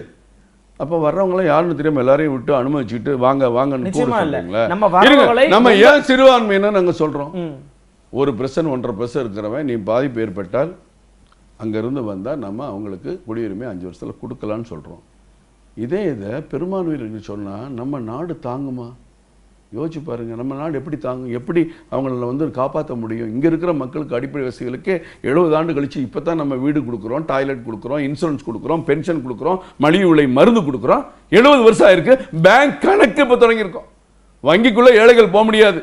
அப்போ வர்றவங்களாம் யாருன்னு தெரியாம எல்லாரையும் விட்டு அனுமதிச்சுட்டு வாங்க வாங்கன்னு நம்ம ஏன் சிறுபான்மையினர் நாங்கள் சொல்கிறோம் ஒரு பிரசன் ஒன்றரை பிரசன் இருக்கிறவன் நீ பாதிப்பு ஏற்பட்டால் அங்கேருந்து வந்தால் நம்ம அவங்களுக்கு குடியுரிமை அஞ்சு வருஷத்தில் கொடுக்கலான்னு சொல்கிறோம் இதே இதை பெரும்பான்மையினர் சொன்னால் நம்ம நாடு தாங்குமா யோசிச்சு பாருங்கள் நம்ம நாடு எப்படி தாங்கும் எப்படி அவங்களை வந்து காப்பாற்ற முடியும் இங்கே இருக்கிற மக்களுக்கு அடிப்படை வசதிகளுக்கே எழுபது ஆண்டு கழித்து இப்போ தான் நம்ம வீடு கொடுக்குறோம் டாய்லெட் கொடுக்குறோம் இன்சூரன்ஸ் கொடுக்குறோம் பென்ஷன் கொடுக்குறோம் மலிவு விலை மருந்து கொடுக்குறோம் எழுபது வருஷம் ஆயிருக்கு பேங்க் கணக்கு இப்போ தொடங்கியிருக்கோம் வங்கிக்குள்ளே ஏழைகள் போக முடியாது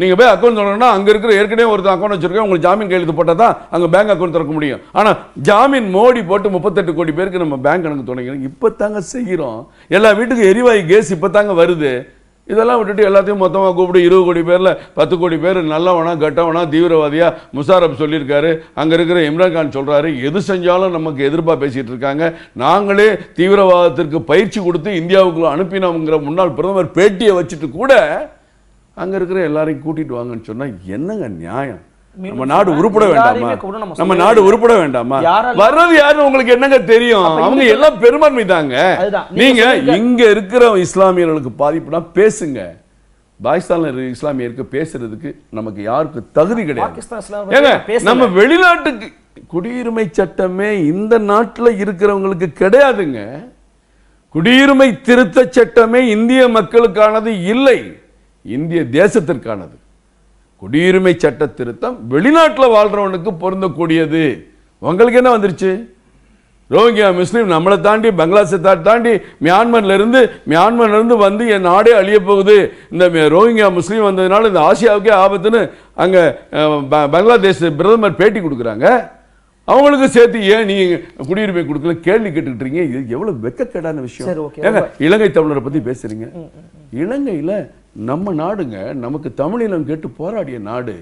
நீங்கள் போய் அக்கௌண்ட் தொடங்கினா அங்கே இருக்கிற ஏற்கனவே ஒருத்தர் அக்கௌண்ட் வச்சிருக்கேன் உங்களுக்கு ஜாமீன் கையெழுத்து போட்டால் தான் அங்கே பேங்க் அக்கௌண்ட் திறக்க முடியும் ஆனால் ஜாமீன் மோடி போட்டு முப்பத்தெட்டு கோடி பேருக்கு நம்ம பேங்க் கணக்கு தொடங்கிடும் இப்போ தாங்க செய்கிறோம் எல்லா வீட்டுக்கும் எரிவாயு கேஸ் இப்போ தாங்க வருது இதெல்லாம் விட்டுட்டு எல்லாத்தையும் மொத்தமாக கூப்பிட்டு இருபது கோடி பேரில் பத்து கோடி பேர் நல்லவனா கெட்டவனா தீவிரவாதியாக முசாரப் சொல்லியிருக்காரு அங்கே இருக்கிற இம்ரான்கான் சொல்கிறாரு எது செஞ்சாலும் நமக்கு எதிர்ப்பாக பேசிகிட்டு இருக்காங்க நாங்களே தீவிரவாதத்திற்கு பயிற்சி கொடுத்து இந்தியாவுக்குள்ள அனுப்பினோங்கிற முன்னாள் பிரதமர் பேட்டியை வச்சுட்டு கூட அங்கே இருக்கிற எல்லாரையும் கூட்டிட்டு வாங்கன்னு சொன்னா என்னங்க நியாயம் நம்ம நாடு உருப்பட வேண்டாமா நம்ம நாடு உருப்பட வேண்டாமா வர்றது யாரு உங்களுக்கு என்னங்க தெரியும் அவங்க எல்லாம் பெரும்பான்மை தாங்க நீங்க இங்க இருக்கிற இஸ்லாமியர்களுக்கு பாதிப்புனா பேசுங்க பாகிஸ்தான் இஸ்லாமியருக்கு பேசுறதுக்கு நமக்கு யாருக்கு தகுதி கிடையாது நம்ம வெளிநாட்டுக்கு குடியுரிமை சட்டமே இந்த நாட்டில் இருக்கிறவங்களுக்கு கிடையாதுங்க குடியுரிமை திருத்த சட்டமே இந்திய மக்களுக்கானது இல்லை இந்திய தேசத்திற்கானது குடியுரிமை சட்ட திருத்தம் வெளிநாட்டில் வாழ்றவனுக்கு பொருந்தக்கூடியது உங்களுக்கு என்ன வந்துருச்சு ரோஹிங்கியா முஸ்லீம் நம்மளை தாண்டி பங்களாதேஷை தாண்டி மியான்மர்ல இருந்து மியான்மர்ல இருந்து வந்து என் நாடே அழிய போகுது இந்த ரோஹிங்கியா முஸ்லீம் வந்ததுனால இந்த ஆசியாவுக்கே ஆபத்துன்னு அங்க பங்களாதேஷ் பிரதமர் பேட்டி கொடுக்குறாங்க அவங்களுக்கு சேர்த்து ஏன் நீ குடியுரிமை கொடுக்கல கேள்வி கேட்டுக்கிட்டு இது எவ்வளவு வெக்கக்கேடான விஷயம் இலங்கை தமிழரை பத்தி பேசுறீங்க இலங்கையில நம்ம நாடுங்க நமக்கு தமிழிலம் கேட்டு போராடிய நாடு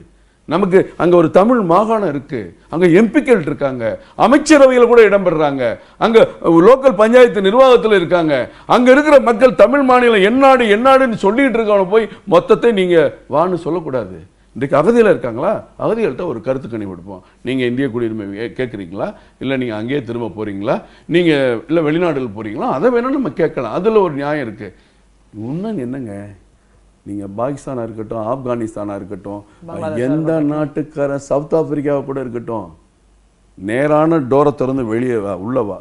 நமக்கு அங்கே ஒரு தமிழ் மாகாணம் இருக்குது அங்கே எம்பிக்கள் இருக்காங்க அமைச்சரவையில் கூட இடம்பெறாங்க அங்கே லோக்கல் பஞ்சாயத்து நிர்வாகத்தில் இருக்காங்க அங்கே இருக்கிற மக்கள் தமிழ் மாநிலம் என்னாடு என்னாடுன்னு சொல்லிட்டு இருக்கவன போய் மொத்தத்தை நீங்கள் வான்னு சொல்லக்கூடாது இன்றைக்கு அகதியில் இருக்காங்களா அகதிகள்கிட்ட ஒரு கருத்து கொடுப்போம் நீங்கள் இந்திய குடியுரிமை கேட்குறீங்களா இல்லை நீங்கள் அங்கேயே திரும்ப போகிறீங்களா நீங்கள் இல்லை வெளிநாடுகள் போகிறீங்களா அதை வேணால் நம்ம கேட்கலாம் அதில் ஒரு நியாயம் இருக்குது இன்னும் என்னங்க நீங்கள் பாகிஸ்தானாக இருக்கட்டும் ஆப்கானிஸ்தானாக இருக்கட்டும் எந்த நாட்டுக்காரன் சவுத் ஆப்பிரிக்காவை கூட இருக்கட்டும் நேரான டோரை திறந்து வெளியே வா உள்ளவா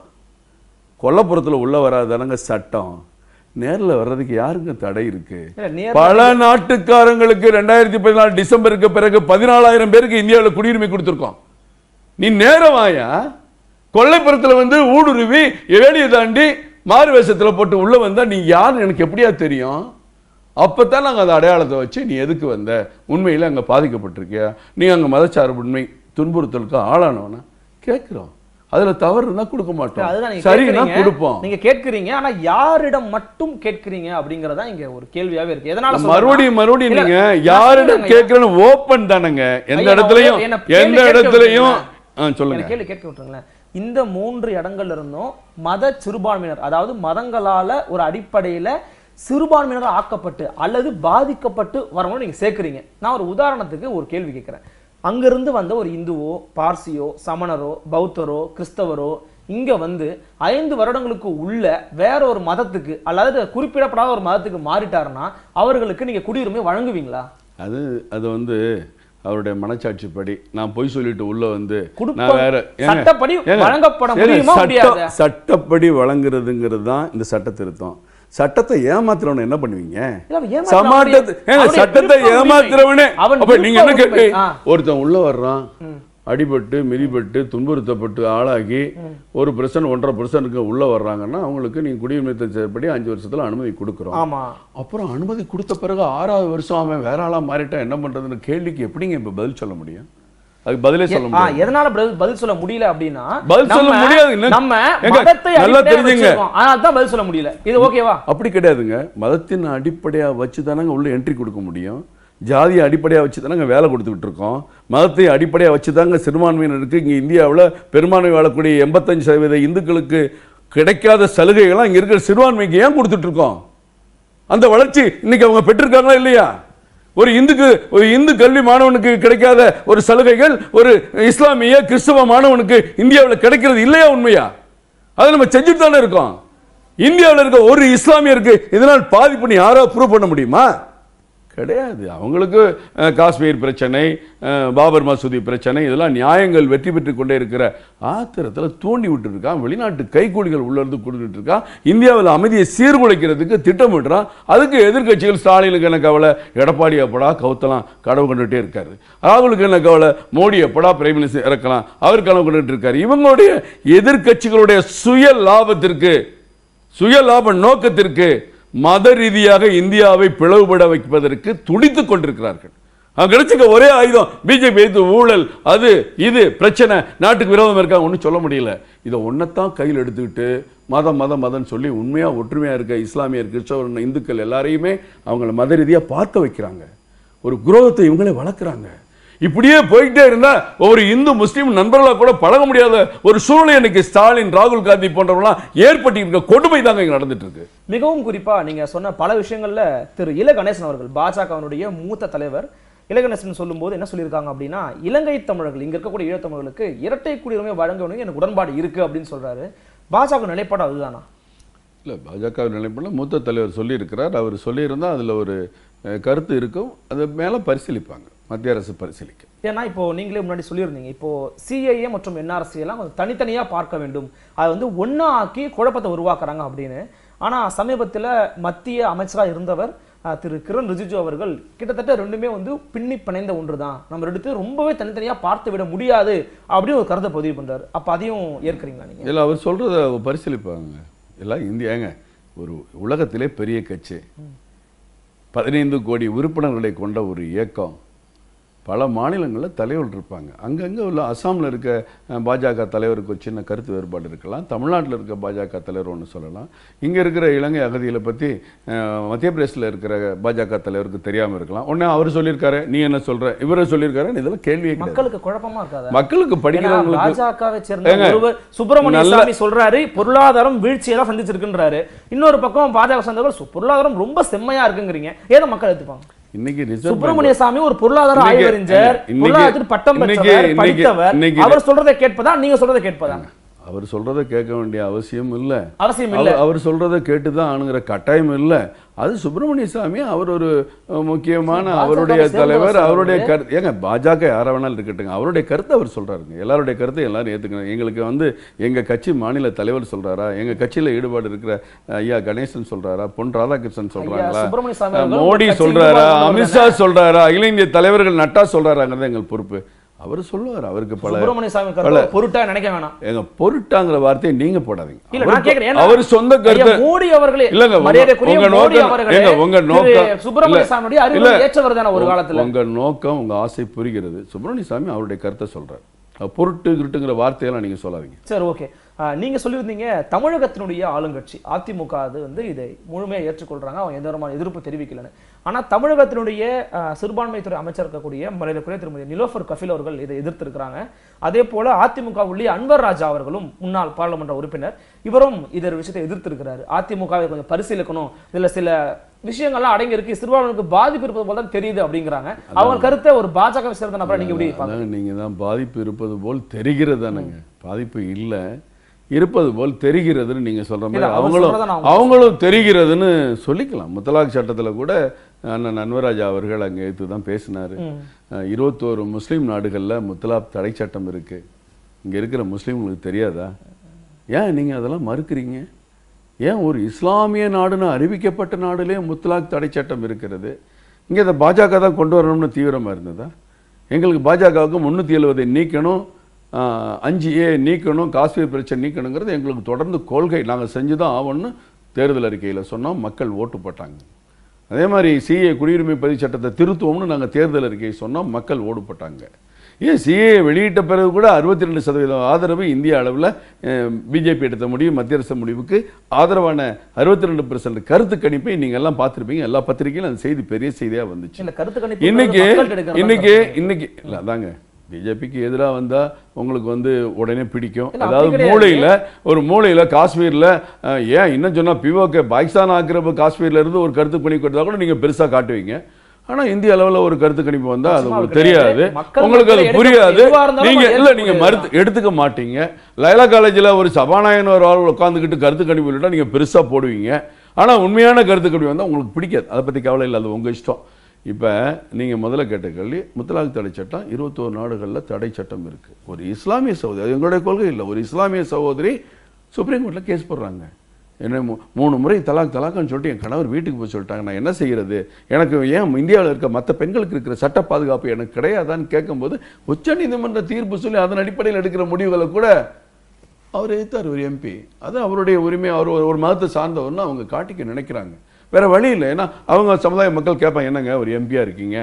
கொல்லப்புறத்தில் உள்ள வராதானங்க சட்டம் நேரில் வர்றதுக்கு யாருங்க தடை இருக்கு பல நாட்டுக்காரங்களுக்கு ரெண்டாயிரத்தி பதினாலு டிசம்பருக்கு பிறகு பதினாலாயிரம் பேருக்கு இந்தியாவில் குடியுரிமை கொடுத்துருக்கோம் நீ நேரமாயா கொல்லைப்புறத்தில் வந்து ஊடுருவி வேலையை தாண்டி மாறு வேஷத்தில் போட்டு உள்ள வந்தா நீ யார் எனக்கு எப்படியா தெரியும் அப்போத்தான் நாங்கள் அந்த அடையாளத்தை வச்சு நீ எதுக்கு வந்த உண்மையில் அங்கே பாதிக்கப்பட்டிருக்கியா நீ அங்கே மதச்சார்பின்மை துன்புறுத்தலுக்கு ஆளானவனா கேட்குறோம் அதுல தவறு இருந்தா கொடுக்க மாட்டோம் சரினா கொடுப்போம் நீங்க கேட்கறீங்க ஆனா யாரிடம் மட்டும் கேட்கறீங்க அப்படிங்கறதா இங்க ஒரு கேள்வியாவே இருக்கு எதனால மறுபடியும் மறுபடியும் நீங்க யாரிடம் கேட்கறன்னு ஓபன் தானங்க எந்த இடத்துலயும் எந்த இடத்துலயும் சொல்லுங்க கேள்வி கேட்க விட்டுருங்களேன் இந்த மூன்று இடங்கள்ல இருந்தும் மத சிறுபான்மையினர் அதாவது மதங்களால ஒரு அடிப்படையில சிறுபான்மையினராக ஆக்கப்பட்டு அல்லது பாதிக்கப்பட்டு வரவங்க நீங்கள் சேர்க்குறீங்க நான் ஒரு உதாரணத்துக்கு ஒரு கேள்வி கேட்குறேன் அங்கேருந்து வந்த ஒரு இந்துவோ பார்சியோ சமணரோ பௌத்தரோ கிறிஸ்தவரோ இங்கே வந்து ஐந்து வருடங்களுக்கு உள்ள வேற ஒரு மதத்துக்கு அல்லது குறிப்பிடப்படாத ஒரு மதத்துக்கு மாறிட்டாருன்னா அவர்களுக்கு நீங்கள் குடியுரிமை வழங்குவீங்களா அது அது வந்து அவருடைய மனச்சாட்சிப்படி நான் பொய் சொல்லிட்டு உள்ள வந்து சட்டப்படி வழங்கப்பட சட்டப்படி வழங்குறதுங்கிறது தான் இந்த சட்ட திருத்தம் சட்டத்தை ஏமாத்துறவன என்ன பண்ணுவீங்க சமாட்டத்தை சட்டத்தை ஏமாத்துறவனே அப்ப நீங்க என்ன கேட்டு ஒருத்தன் உள்ள வர்றான் அடிபட்டு மிதிப்பட்டு துன்புறுத்தப்பட்டு ஆளாகி ஒரு பர்சன்ட் ஒன்றரை பர்சன்ட்டுக்கு உள்ள வர்றாங்கன்னா அவங்களுக்கு நீங்கள் குடியுரிமை திருத்தப்படி அஞ்சு வருஷத்தில் அனுமதி கொடுக்குறோம் அப்புறம் அனுமதி கொடுத்த பிறகு ஆறாவது வருஷம் அவன் வேற ஆளாக மாறிட்டா என்ன பண்ணுறதுன்னு கேள்விக்கு எப்படிங்க இப்போ பதில் சொல்ல முடியும் அதுக்கு பதிலே சொல்ல முடியாது எதனால பதில் சொல்ல முடியல அப்படின்னா பதில் சொல்ல முடியாது நம்ம மதத்தை நல்லா தெரிஞ்சுங்க அதான் பதில் சொல்ல முடியல இது ஓகேவா அப்படி கிடையாதுங்க மதத்தின் அடிப்படையா வச்சு தானங்க உள்ள என்ட்ரி கொடுக்க முடியும் ஜாதியை அடிப்படையாக வச்சு தானே வேலை கொடுத்துக்கிட்டு இருக்கோம் மதத்தை அடிப்படையாக வச்சு தாங்க சிறுபான்மையினருக்கு இங்கே இந்தியாவில் பெரும்பான்மை வாழக்கூடிய எண்பத்தஞ்சு சதவீத இந்துக்களுக்கு கிடைக்காத சலுகைகள்லாம் இங்கே இருக்கிற சிறுபான்மைக்கு ஏன் கொடுத்துட்ருக்கோம் அந்த வளர்ச்சி இன்னைக்கு அவங்க பெற்றிருக்காங்களா இல்லையா ஒரு இந்துக்கு ஒரு இந்து கல்வி மாணவனுக்கு கிடைக்காத ஒரு சலுகைகள் ஒரு இஸ்லாமிய கிறிஸ்தவ மாணவனுக்கு இந்தியாவில் கிடைக்கிறது இல்லையா உண்மையா அதை நம்ம செஞ்சுட்டு தானே இருக்கோம் இந்தியாவில் இருக்க ஒரு இஸ்லாமியருக்கு இதனால் நீ யாராவது ப்ரூவ் பண்ண முடியுமா கிடையாது அவங்களுக்கு காஷ்மீர் பிரச்சனை பாபர் மசூதி பிரச்சனை இதெல்லாம் நியாயங்கள் வெற்றி பெற்று கொண்டே இருக்கிற ஆத்திரத்தில் தூண்டி விட்டுருக்கான் வெளிநாட்டு கைகூலிகள் உள்ளிருந்து கொடுத்துட்டு இருக்கான் இந்தியாவில் அமைதியை சீர்குலைக்கிறதுக்கு திட்டமிடுறான் அதுக்கு எதிர்கட்சிகள் ஸ்டாலினுக்கு என்ன கவலை எடப்பாடி எப்படா கவுத்தலாம் கனவு கொண்டுகிட்டே இருக்காரு ராகுலுக்கு என்ன கவலை மோடி எப்படா பிரைம் மினிஸ்டர் இறக்கலாம் அவர் கனவு கொண்டுகிட்டு இருக்காரு இவங்களுடைய எதிர்கட்சிகளுடைய சுய லாபத்திற்கு சுய லாப நோக்கத்திற்கு மத ரீதியாக இந்தியாவை பிளவுபட வைப்பதற்கு துடித்துக் கொண்டிருக்கிறார்கள் அவங்க கிடைச்சிக்க ஒரே ஆயுதம் பிஜேபி எதிர்த்து ஊழல் அது இது பிரச்சனை நாட்டுக்கு விரோதம் இருக்கா ஒன்றும் சொல்ல முடியல இதை ஒன்றைத்தான் கையில் எடுத்துக்கிட்டு மதம் மதம் மதம்னு சொல்லி உண்மையாக ஒற்றுமையாக இருக்க இஸ்லாமியர் கிறிஸ்தவர் இந்துக்கள் எல்லாரையுமே அவங்கள மத ரீதியாக பார்க்க வைக்கிறாங்க ஒரு குரோகத்தை இவங்களே வளர்க்குறாங்க இப்படியே போயிட்டே இருந்தா ஒரு இந்து முஸ்லீம் நண்பர்களா கூட பழக முடியாத ஒரு சூழ்நிலை இன்னைக்கு ஸ்டாலின் ராகுல் காந்தி போன்றவங்களாம் ஏற்பட்டு இருக்க கொடுமை தாங்க இங்கே நடந்துட்டு இருக்கு மிகவும் குறிப்பா நீங்க சொன்ன பல விஷயங்கள்ல திரு இல கணேசன் அவர்கள் பாஜகவினுடைய மூத்த தலைவர் இலகணேசன் சொல்லும்போது என்ன சொல்லியிருக்காங்க அப்படின்னா இலங்கை தமிழர்கள் இங்க இருக்கக்கூடிய ஈழத்தமிழர்களுக்கு இரட்டை குடியுரிமை வழங்கணும் எனக்கு உடன்பாடு இருக்கு அப்படின்னு சொல்றாரு பாஜக நிலைப்பாடு அதுதானா இல்லை பாஜக நிலைப்பாடு மூத்த தலைவர் சொல்லியிருக்கிறார் அவர் சொல்லியிருந்தா அதில் ஒரு கருத்து இருக்கும் அது மேலே பரிசீலிப்பாங்க மத்திய அரசு பரிசீலிக்கும் ஏன்னா இப்போ நீங்களே முன்னாடி சொல்லியிருந்தீங்க இப்போ சிஐஏ மற்றும் என்ஆர்சி எல்லாம் கொஞ்சம் தனித்தனியாக பார்க்க வேண்டும் அதை வந்து ஒன்றா ஆக்கி குழப்பத்தை உருவாக்குறாங்க அப்படின்னு ஆனால் சமீபத்தில் மத்திய அமைச்சராக இருந்தவர் திரு கிரண் ரிஜிஜு அவர்கள் கிட்டத்தட்ட ரெண்டுமே வந்து பின்னி பிணைந்த ஒன்று தான் நம்ம எடுத்து ரொம்பவே தனித்தனியாக பார்த்து விட முடியாது அப்படின்னு ஒரு கருத்தை பதிவு பண்ணுறாரு அப்போ அதையும் ஏற்கிறீங்களா நீங்கள் இல்லை அவர் சொல்கிறத பரிசீலிப்பாங்க எல்லாம் இந்தியாங்க ஒரு உலகத்திலே பெரிய கட்சி பதினைந்து கோடி உறுப்பினர்களை கொண்ட ஒரு இயக்கம் பல மாநிலங்களில் தலைவர்கள் இருப்பாங்க அங்கங்கே உள்ள அசாமில் இருக்க பாஜக தலைவருக்கு ஒரு சின்ன கருத்து வேறுபாடு இருக்கலாம் தமிழ்நாட்டில் இருக்க பாஜக தலைவர் ஒன்று சொல்லலாம் இங்கே இருக்கிற இலங்கை அகதிகளை பற்றி மத்திய பிரதேசில் இருக்கிற பாஜக தலைவருக்கு தெரியாமல் இருக்கலாம் உடனே அவர் சொல்லியிருக்காரு நீ என்ன சொல்கிற இவரை சொல்லியிருக்காரு இதெல்லாம் கேள்வி மக்களுக்கு குழப்பமாக இருக்காது மக்களுக்கு படிக்கிறவங்களுக்கு சுப்பிரமணிய சொல்கிறாரு பொருளாதாரம் வீழ்ச்சியெல்லாம் சந்திச்சிருக்குன்றாரு இன்னொரு பக்கம் பாஜக சந்தவர்கள் பொருளாதாரம் ரொம்ப செம்மையாக இருக்குங்கிறீங்க ஏதோ மக்கள் எடுத்துப்பாங்க இன்னைக்கு ரிசர்வ் சுப்பிரமணிய சாமி ஒரு பொருளாதார ஆய்வறிஞர் பொருளாதாரத்தில் பட்டம் பெற்றவர் படித்தவர் அவர் சொல்றதை கேட்பதா நீங்க சொல்றதை கேட்பதா அவர் சொல்றதை கேட்க வேண்டிய அவசியம் இல்ல அவசியம் இல்ல அவர் சொல்றதை கேட்டுதான் ஆணுங்கிற கட்டாயம் இல்ல அது சுப்பிரமணிய சாமி அவர் ஒரு முக்கியமான அவருடைய தலைவர் அவருடைய கருத்து ஏங்க பாஜக யார வேணாலும் இருக்கட்டுங்க அவருடைய கருத்தை அவர் சொல்றாருங்க எல்லாருடைய கருத்தை எல்லாரும் ஏத்துக்கணும் எங்களுக்கு வந்து எங்க கட்சி மாநில தலைவர் சொல்றாரா எங்க கட்சியில ஈடுபாடு இருக்கிற ஐயா கணேசன் சொல்றாரா பொன் ராதாகிருஷ்ணன் சொல்றாங்களா மோடி சொல்றாரா அமித்ஷா சொல்றாரா அகில இந்திய தலைவர்கள் நட்டா சொல்கிறாராங்கிறது எங்கள் பொறுப்பு அவர் சொல்லுவார் அவருக்கு பல சுப்பிரமணிய சாமி பல பொருட்டா நினைக்க வேணாம் எங்க பொருட்டாங்கிற வார்த்தையை நீங்க போடாதீங்க இல்ல நான் கேக்குறேன் அவர் சொந்த கருத்து மோடி அவர்களே இல்லங்க மரியாதைக்குரிய மோடி அவர்களே இல்ல உங்க நோக்கம் சுப்பிரமணிய சாமியுடைய அறிவு ஏற்றவர் தான ஒரு காலத்துல உங்க நோக்கம் உங்க ஆசை புரிகிறது சுப்பிரமணிய சாமி அவருடைய கருத்தை சொல்றாரு பொருட்டு கிருட்டுங்கிற வார்த்தையெல்லாம் நீங்க சொல்லாதீங்க சரி ஓகே நீங்கள் சொல்லியிருந்தீங்க தமிழகத்தினுடைய ஆளுங்கட்சி அதிமுக அது வந்து இதை முழுமையாக ஏற்றுக்கொள்கிறாங்க அவங்க எந்த விதமான எதிர்ப்பு தெரிவிக்கலன்னு ஆனால் தமிழகத்தினுடைய சிறுபான்மைத்துறை அமைச்சர் இருக்கக்கூடிய குறை திருமதி நிலோஃபர் கஃபில் அவர்கள் இதை எதிர்த்திருக்கிறாங்க அதே போல் அதிமுக உள்ளே அன்வர் ராஜா அவர்களும் முன்னாள் பாராளுமன்ற உறுப்பினர் இவரும் இதர் விஷயத்தை எதிர்த்திருக்கிறாரு அதிமுகவை கொஞ்சம் பரிசீலிக்கணும் இதில் சில விஷயங்கள்லாம் அடங்கி இருக்கு சிறுபான்மைக்கு பாதிப்பு இருப்பது போல தான் தெரியுது அப்படிங்கிறாங்க அவங்க கருத்தை ஒரு பாஜக விஷயத்தை நீங்க எப்படி நீங்க தான் பாதிப்பு இருப்பது போல் தெரிகிறது தானுங்க பாதிப்பு இல்லை இருப்பது போல் தெரிகிறதுன்னு நீங்கள் சொல்கிற மாதிரி அவங்களும் அவங்களும் தெரிகிறதுன்னு சொல்லிக்கலாம் முத்தலாக் சட்டத்தில் கூட அண்ணன் அன்வராஜா அவர்கள் அங்கே எடுத்து தான் பேசினார் இருபத்தோரு முஸ்லீம் நாடுகளில் முத்தலாக் தடை சட்டம் இருக்குது இங்கே இருக்கிற முஸ்லீம்களுக்கு தெரியாதா ஏன் நீங்கள் அதெல்லாம் மறுக்கிறீங்க ஏன் ஒரு இஸ்லாமிய நாடுன்னு அறிவிக்கப்பட்ட நாடுலேயே முத்தலாக் தடை சட்டம் இருக்கிறது இங்கே இந்த பாஜக தான் கொண்டு வரணும்னு தீவிரமாக இருந்ததா எங்களுக்கு பாஜகவுக்கு முந்நூற்றி எழுபதை நீக்கணும் அஞ்சு ஏ நீக்கணும் காஷ்மீர் பிரச்சனை நீக்கணுங்கிறது எங்களுக்கு தொடர்ந்து கொள்கை நாங்கள் செஞ்சு தான் ஆவோம்னு தேர்தல் அறிக்கையில் சொன்னால் மக்கள் ஓட்டு போட்டாங்க அதே மாதிரி சிஏ குடியுரிமை பதிவு சட்டத்தை திருத்துவோம்னு நாங்கள் தேர்தல் அறிக்கையை சொன்னால் மக்கள் போட்டாங்க ஏன் சிஏ வெளியிட்ட பிறகு கூட அறுபத்தி ரெண்டு சதவீதம் ஆதரவு இந்திய அளவில் பிஜேபி எடுத்த முடிவு மத்திய அரசு முடிவுக்கு ஆதரவான அறுபத்தி ரெண்டு பெர்சன்ட் கருத்து கணிப்பை நீங்கள் எல்லாம் பார்த்துருப்பீங்க எல்லா பத்திரிகையிலும் அந்த செய்தி பெரிய செய்தியாக வந்துச்சு இன்னைக்கு இன்னைக்கு இன்னைக்கு இல்லை அதாங்க பிஜேபிக்கு எதிராக வந்தால் உங்களுக்கு வந்து உடனே பிடிக்கும் அதாவது மூளையில் ஒரு மூளையில் காஷ்மீரில் ஏன் இன்னும் சொன்னால் பிஓகே பாகிஸ்தான் ஆக்கிறப்ப காஷ்மீரில் இருந்து ஒரு கருத்து பணி கொடுத்தா கூட நீங்கள் பெருசாக காட்டுவீங்க ஆனால் இந்திய அளவில் ஒரு கருத்து கணிப்பு வந்தால் அது உங்களுக்கு தெரியாது உங்களுக்கு அது புரியாது நீங்கள் இல்லை நீங்கள் மறுத்து எடுத்துக்க மாட்டீங்க லைலா காலேஜில் ஒரு சபாநாயகன் ஒரு ஆள் உட்காந்துக்கிட்டு கருத்து கணிப்பு இல்லைட்டா நீங்கள் பெருசாக போடுவீங்க ஆனால் உண்மையான கருத்து கணிப்பு வந்தால் உங்களுக்கு பிடிக்காது அதை பற்றி கவலை இல்லை அது உங்கள் இஷ்டம் இப்போ நீங்கள் முதல்ல கேட்ட கேள்வி முத்தலாக் தடை சட்டம் இருபத்தோரு நாடுகளில் தடை சட்டம் இருக்குது ஒரு இஸ்லாமிய சகோதரி அது எங்களுடைய கொள்கை இல்லை ஒரு இஸ்லாமிய சகோதரி சுப்ரீம் கோர்ட்டில் கேஸ் போடுறாங்க என்ன மூணு முறை தலாக் தலாக்னு சொல்லிட்டு என் கணவர் வீட்டுக்கு போய் சொல்லிட்டாங்க நான் என்ன செய்கிறது எனக்கு ஏன் இந்தியாவில் இருக்க மற்ற பெண்களுக்கு இருக்கிற சட்ட பாதுகாப்பு எனக்கு கிடையாதான்னு கேட்கும்போது உச்ச நீதிமன்ற தீர்ப்பு சொல்லி அதன் அடிப்படையில் எடுக்கிற முடிவுகளை கூட அவர் எதிர்த்தார் ஒரு எம்பி அது அவருடைய உரிமை அவர் ஒரு மதத்தை சார்ந்தவர்னு அவங்க காட்டிக்க நினைக்கிறாங்க வேறு வழி இல்லை ஏன்னா அவங்க சமுதாய மக்கள் கேட்பாங்க என்னங்க ஒரு எம்பியாக இருக்கீங்க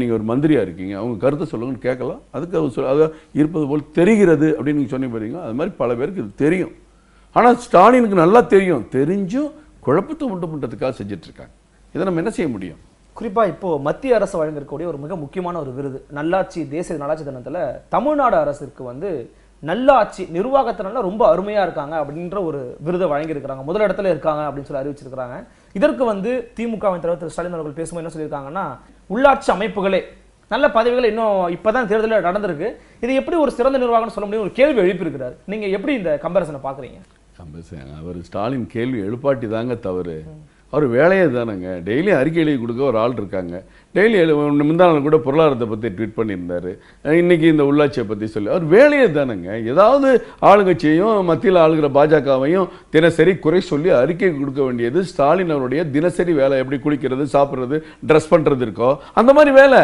நீங்கள் ஒரு மந்திரியாக இருக்கீங்க அவங்க கருத்தை சொல்லுங்கன்னு கேட்கலாம் அதுக்கு அவங்க சொல் அதை இருப்பது போல் தெரிகிறது அப்படின்னு நீங்கள் சொன்னீங்க பார்த்தீங்களா அது மாதிரி பல பேருக்கு இது தெரியும் ஆனால் ஸ்டாலினுக்கு நல்லா தெரியும் தெரிஞ்சும் குழப்பத்தை உண்டு பண்ணுறதுக்காக செஞ்சிட்ருக்காங்க இதை நம்ம என்ன செய்ய முடியும் குறிப்பாக இப்போது மத்திய அரசு வழங்கக்கூடிய ஒரு மிக முக்கியமான ஒரு விருது நல்லாட்சி தேசிய நல்லாட்சி தினத்தில் தமிழ்நாடு அரசுக்கு வந்து நல்லாட்சி நிர்வாகத்தினால ரொம்ப அருமையாக இருக்காங்க அப்படின்ற ஒரு விருதை வழங்கியிருக்கிறாங்க முதல் இடத்துல இருக்காங்க அப்படின்னு சொல்லி அறிவிச்சிருக்கிறாங்க இதற்கு வந்து திமுகவின் தலைவர் திரு ஸ்டாலின் அவர்கள் பேசும்போது என்ன சொல்லியிருக்காங்கன்னா உள்ளாட்சி அமைப்புகளே நல்ல பதவிகளை இன்னும் இப்போதான் தேர்தலில் நடந்திருக்கு இது எப்படி ஒரு சிறந்த நிர்வாகம்னு சொல்ல முடியும் ஒரு கேள்வி எழுப்பியிருக்கிறார் நீங்கள் எப்படி இந்த கம்பேரிசனை பார்க்குறீங்க கம்பேரிசன் அவர் ஸ்டாலின் கேள்வி எழுப்பாட்டி தாங்க தவறு அவர் வேலையே தானேங்க டெய்லியும் அறிக்கை எழுதி கொடுக்க ஒரு ஆள் இருக்காங்க டெய்லி முந்தானால் கூட பொருளாதாரத்தை பற்றி ட்வீட் பண்ணியிருந்தார் இன்றைக்கி இந்த உள்ளாட்சியை பற்றி சொல்லி அவர் வேலையே தானுங்க ஏதாவது ஆளுங்கட்சியையும் மத்தியில் ஆளுகிற பாஜகவையும் தினசரி குறை சொல்லி அறிக்கை கொடுக்க வேண்டியது ஸ்டாலின் அவருடைய தினசரி வேலை எப்படி குளிக்கிறது சாப்பிட்றது ட்ரெஸ் பண்ணுறது இருக்கோ அந்த மாதிரி வேலை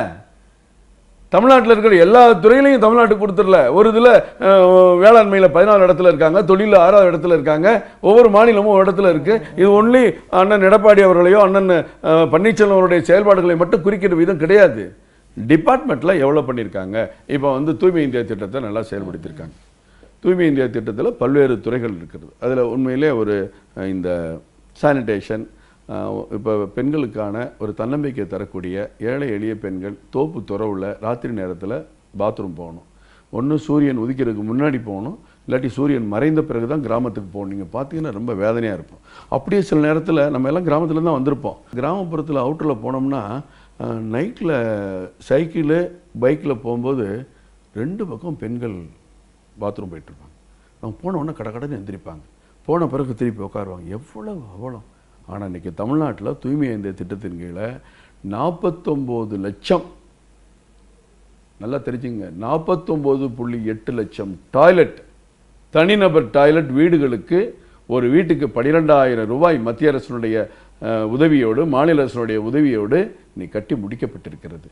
தமிழ்நாட்டில் இருக்கிற எல்லா துறையிலையும் தமிழ்நாட்டுக்கு கொடுத்துடல ஒரு இதில் வேளாண்மையில் பதினாலு இடத்துல இருக்காங்க தொழிலில் ஆறாவது இடத்துல இருக்காங்க ஒவ்வொரு மாநிலமும் ஒரு இடத்துல இருக்குது இது ஒன்லி அண்ணன் எடப்பாடி அவர்களையோ அண்ணன் பன்னீர்செல்வம் அவருடைய செயல்பாடுகளை மட்டும் குறிக்கிற விதம் கிடையாது டிபார்ட்மெண்ட்டில் எவ்வளோ பண்ணியிருக்காங்க இப்போ வந்து தூய்மை இந்தியா திட்டத்தை நல்லா செயல்படுத்தியிருக்காங்க தூய்மை இந்தியா திட்டத்தில் பல்வேறு துறைகள் இருக்கிறது அதில் உண்மையிலே ஒரு இந்த சானிடேஷன் இப்போ பெண்களுக்கான ஒரு தன்னம்பிக்கை தரக்கூடிய ஏழை எளிய பெண்கள் தோப்பு துறவில் ராத்திரி நேரத்தில் பாத்ரூம் போகணும் ஒன்று சூரியன் உதிக்கிறதுக்கு முன்னாடி போகணும் இல்லாட்டி சூரியன் மறைந்த பிறகு தான் கிராமத்துக்கு போகணும் நீங்கள் பார்த்தீங்கன்னா ரொம்ப வேதனையாக இருக்கும் அப்படியே சில நேரத்தில் நம்ம எல்லாம் கிராமத்தில் தான் வந்திருப்போம் கிராமப்புறத்தில் அவுட்டரில் போனோம்னா நைட்டில் சைக்கிளு பைக்கில் போகும்போது ரெண்டு பக்கம் பெண்கள் பாத்ரூம் போயிட்டுருப்பாங்க அவங்க போன உடனே கடை கடன்னு எந்திரிப்பாங்க போன பிறகு திருப்பி உட்காருவாங்க எவ்வளவு அவ்வளோ ஆனால் இன்றைக்கி தமிழ்நாட்டில் தூய்மை ஐந்திய திட்டத்தின் கீழே நாற்பத்தொம்போது லட்சம் நல்லா தெரிஞ்சுங்க நாற்பத்தொம்போது புள்ளி எட்டு லட்சம் டாய்லெட் தனிநபர் டாய்லெட் வீடுகளுக்கு ஒரு வீட்டுக்கு பனிரெண்டாயிரம் ரூபாய் மத்திய அரசினுடைய உதவியோடு மாநில அரசினுடைய உதவியோடு நீ கட்டி முடிக்கப்பட்டிருக்கிறது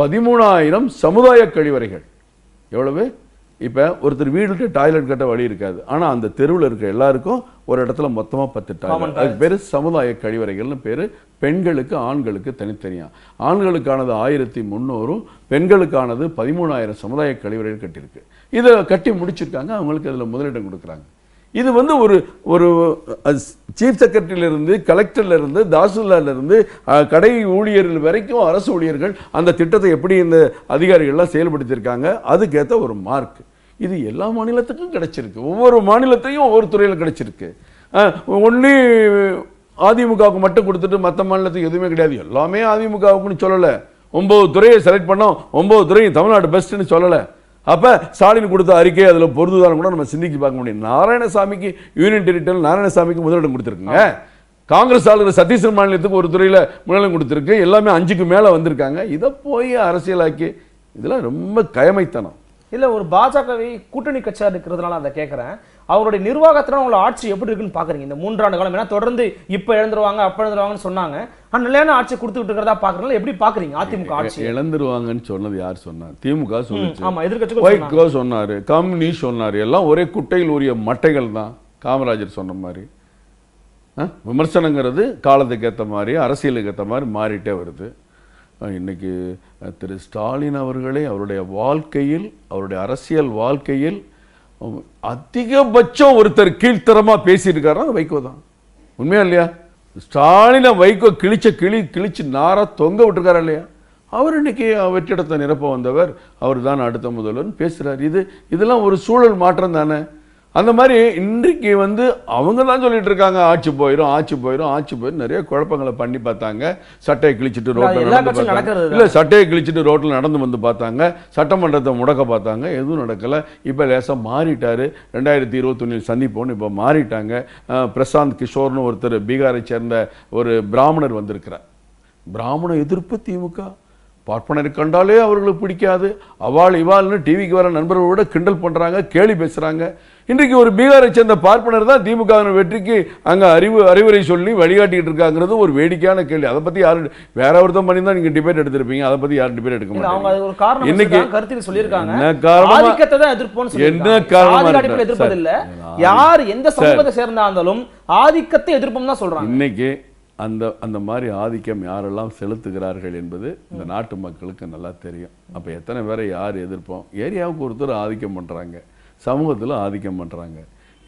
பதிமூணாயிரம் சமுதாய கழிவறைகள் எவ்வளவு இப்போ ஒருத்தர் வீடு டாய்லெட் கட்ட வழி இருக்காது ஆனால் அந்த தெருவில் இருக்கிற எல்லாருக்கும் ஒரு இடத்துல மொத்தமாக பத்து டாய்லெட் அது பேர் சமுதாய கழிவறைகள்னு பேர் பெண்களுக்கு ஆண்களுக்கு தனித்தனியாக ஆண்களுக்கானது ஆயிரத்தி முந்நூறும் பெண்களுக்கானது பதிமூணாயிரம் சமுதாய கழிவறைகள் கட்டியிருக்கு இதை கட்டி முடிச்சிருக்காங்க அவங்களுக்கு அதில் முதலிடம் கொடுக்குறாங்க இது வந்து ஒரு ஒரு சீஃப் செக்ரட்டரியிலிருந்து கலெக்டர்லேருந்து தாசில்தார்லேருந்து கடை ஊழியர்கள் வரைக்கும் அரசு ஊழியர்கள் அந்த திட்டத்தை எப்படி இந்த அதிகாரிகள்லாம் செயல்படுத்தியிருக்காங்க அதுக்கேற்ற ஒரு மார்க் இது எல்லா மாநிலத்துக்கும் கிடைச்சிருக்கு ஒவ்வொரு மாநிலத்தையும் ஒவ்வொரு துறையில் கிடைச்சிருக்கு ஒன்லி அதிமுகவுக்கு மட்டும் கொடுத்துட்டு மற்ற மாநிலத்துக்கு எதுவுமே கிடையாது எல்லாமே அதிமுகவுக்குன்னு சொல்லலை ஒம்பது துறையை செலக்ட் பண்ணோம் ஒம்பது துறையும் தமிழ்நாடு பெஸ்ட்டுன்னு சொல்லலை அப்போ ஸ்டாலின் கொடுத்த அறிக்கை அதில் பொருந்துதான் கூட நம்ம சிந்திக்கு பார்க்க முடியும் நாராயணசாமிக்கு யூனியன் டெரிட்டரி நாராயணசாமிக்கு முதலிடம் கொடுத்துருக்குங்க காங்கிரஸ் ஆளுநர் சத்தீஸ்கர் மாநிலத்துக்கு ஒரு துறையில் முதலிடம் கொடுத்துருக்கு எல்லாமே அஞ்சுக்கு மேலே வந்திருக்காங்க இதை போய் அரசியலாக்கி இதெல்லாம் ரொம்ப கயமைத்தனம் இல்லை ஒரு பாஜகவை கூட்டணி கட்சியாக இருக்கிறதுனால அதை கேட்குறேன் அவருடைய நிர்வாகத்தில் உங்களோட ஆட்சி எப்படி இருக்குன்னு பார்க்குறீங்க இந்த மூன்றாண்டு காலம் ஏன்னா தொடர்ந்து இப்போ இழந்துருவாங்க அப்போ எழுந்துருவாங்கன்னு சொன்னாங்க ஆனால் நிலையான ஆட்சி கொடுத்துட்டு இருக்கிறதா பார்க்குறதுல எப்படி பார்க்குறீங்க அதிமுக ஆட்சி இழந்துருவாங்கன்னு சொன்னது யார் சொன்னார் திமுக சொல்லுச்சு ஆமாம் எதிர்கட்சி வைகோ சொன்னார் கம்யூனிஸ்ட் சொன்னார் எல்லாம் ஒரே குட்டையில் உரிய மட்டைகள் தான் காமராஜர் சொன்ன மாதிரி விமர்சனங்கிறது காலத்துக்கு ஏற்ற மாதிரி அரசியலுக்கு ஏற்ற மாதிரி மாறிட்டே வருது இன்றைக்கி திரு ஸ்டாலின் அவர்களே அவருடைய வாழ்க்கையில் அவருடைய அரசியல் வாழ்க்கையில் அதிகபட்சம் ஒருத்தர் கீழ்த்தரமாக பேசியிருக்காருன்னா அது வைகோ தான் உண்மையா இல்லையா ஸ்டாலினை வைகோ கிழிச்ச கிளி கிழிச்சு நாரா தொங்க விட்டுருக்காரா இல்லையா அவர் இன்னைக்கு வெற்றிடத்தை நிரப்ப வந்தவர் அவர் தான் அடுத்த முதல்வர்னு பேசுறாரு இது இதெல்லாம் ஒரு சூழல் மாற்றம் தானே அந்த மாதிரி இன்றைக்கு வந்து அவங்க தான் சொல்லிட்டு இருக்காங்க ஆட்சி போயிடும் ஆட்சி போயிடும் ஆட்சி போயிடும் நிறைய குழப்பங்களை பண்ணி பார்த்தாங்க சட்டையை கிழிச்சிட்டு ரோட்டில் இல்ல இல்லை சட்டையை கிழிச்சிட்டு ரோட்டில் நடந்து வந்து பார்த்தாங்க சட்டமன்றத்தை முடக்க பார்த்தாங்க எதுவும் நடக்கலை இப்போ லேசாக மாறிட்டாரு ரெண்டாயிரத்தி இருபத்தொன்னில் சந்திப்போம்னு இப்போ மாறிட்டாங்க பிரசாந்த் கிஷோர்னு ஒருத்தர் பீகாரை சேர்ந்த ஒரு பிராமணர் வந்திருக்கிறார் பிராமண எதிர்ப்பு திமுக பார்ப்பனரை கண்டாலே அவர்களுக்கு பிடிக்காது அவாள் இவாள்னு டிவிக்கு வர நண்பர்களோட கிண்டல் பண்ணுறாங்க கேலி பேசுகிறாங்க இன்றைக்கு ஒரு பீகாரை சேர்ந்த பார்ப்பனர் தான் திமுக வெற்றிக்கு அங்கே அறிவு அறிவுரை சொல்லி வழிகாட்டிகிட்டு இருக்காங்கிறது ஒரு வேடிக்கையான கேள்வி அதை பற்றி யார் வேற ஒருத்தம் பண்ணி தான் நீங்கள் டிபேட் எடுத்திருப்பீங்க அதை பற்றி யார் டிபேட் எடுக்க முடியும் என்ன காரணம் என்ன காரணம் எதிர்ப்பதில்லை யார் எந்த சமூகத்தை சேர்ந்தா இருந்தாலும் ஆதிக்கத்தை எதிர்ப்போம் தான் சொல்றாங்க இன்னைக்கு அந்த அந்த மாதிரி ஆதிக்கம் யாரெல்லாம் செலுத்துகிறார்கள் என்பது இந்த நாட்டு மக்களுக்கு நல்லா தெரியும் அப்போ எத்தனை பேரை யார் எதிர்ப்போம் ஏரியாவுக்கு ஒருத்தர் ஆதிக்கம் பண்ணுறாங்க சமூகத்தில் ஆதிக்கம் பண்ணுறாங்க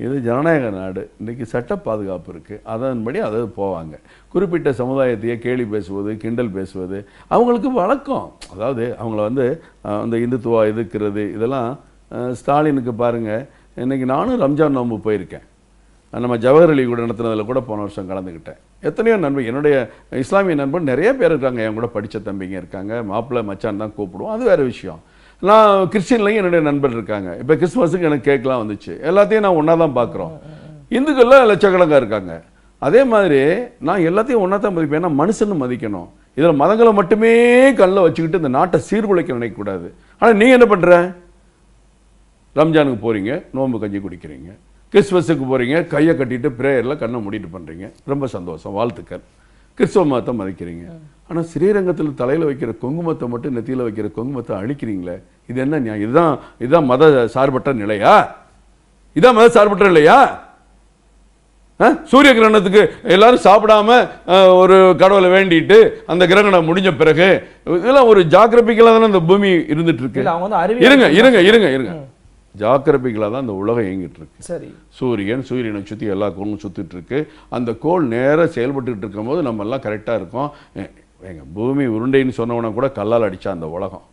இது ஜனநாயக நாடு இன்றைக்கி சட்ட பாதுகாப்பு இருக்குது அதன்படி அதாவது போவாங்க குறிப்பிட்ட சமுதாயத்தையே கேலி பேசுவது கிண்டல் பேசுவது அவங்களுக்கு வழக்கம் அதாவது அவங்கள வந்து அந்த இந்துத்துவா எதிர்க்கிறது இதெல்லாம் ஸ்டாலினுக்கு பாருங்கள் இன்றைக்கி நானும் ரம்ஜான் நோம்பு போயிருக்கேன் நம்ம ஜவஹர் அலி கூட நடத்துனதில் கூட போன வருஷம் கலந்துக்கிட்டேன் எத்தனையோ நண்பர் என்னுடைய இஸ்லாமிய நண்பன் நிறைய பேர் இருக்காங்க என் கூட படித்த தம்பிங்க இருக்காங்க மாப்பிள்ளை மச்சான் தான் கூப்பிடுவோம் அது வேறு விஷயம் நான் கிறிஸ்டின்லையும் என்னுடைய நண்பர் இருக்காங்க இப்போ கிறிஸ்மஸுக்கு எனக்கு கேட்கலாம் வந்துச்சு எல்லாத்தையும் நான் ஒன்றா தான் பார்க்குறோம் இந்துக்கள்லாம் லட்சக்கணக்காக இருக்காங்க அதே மாதிரி நான் எல்லாத்தையும் ஒன்றா தான் மதிப்பேன் ஏன்னா மனுஷன்னு மதிக்கணும் இதில் மதங்களை மட்டுமே கல்லில் வச்சுக்கிட்டு இந்த நாட்டை சீர்குலைக்க நினைக்கக்கூடாது ஆனால் நீங்கள் என்ன பண்ணுற ரம்ஜானுக்கு போகிறீங்க நோன்பு கஞ்சி குடிக்கிறீங்க கிறிஸ்மஸுக்கு போகிறீங்க கையை கட்டிட்டு ப்ரேயரில் கண்ணை மூடிட்டு பண்ணுறீங்க ரொம்ப சந்தோஷம் வாழ்த்துக்கள் கிறிஸ்தவ மதத்தை மதிக்கிறீங்க ஆனால் ஸ்ரீரங்கத்தில் தலையில் வைக்கிற குங்குமத்தை மட்டும் நெத்தியில் வைக்கிற குங்குமத்தை அழிக்கிறீங்களே இது என்ன நியாயம் இதுதான் இதுதான் மத சார்பற்ற நிலையா இதான் மத சார்பற்ற நிலையா சூரிய கிரகணத்துக்கு எல்லாரும் சாப்பிடாம ஒரு கடவுளை வேண்டிட்டு அந்த கிரகணம் முடிஞ்ச பிறகு இதெல்லாம் ஒரு ஜாகிரபிக்கலாம் தானே அந்த பூமி இருந்துட்டு இருக்கு இருங்க இருங்க இருங்க இருங்க ஜாக்கிரபிகளாக தான் இந்த உலகம் இயங்கிட்டு இருக்கு சரி சூரியன் சூரியனை சுற்றி எல்லா கோளும் சுற்றிட்டு இருக்கு அந்த கோள் நேராக செயல்பட்டுக்கிட்டு இருக்கும்போது நம்ம எல்லாம் கரெக்டாக இருக்கோம் எங்கள் பூமி உருண்டைன்னு சொன்னவன கூட கல்லால் அடித்தா அந்த உலகம்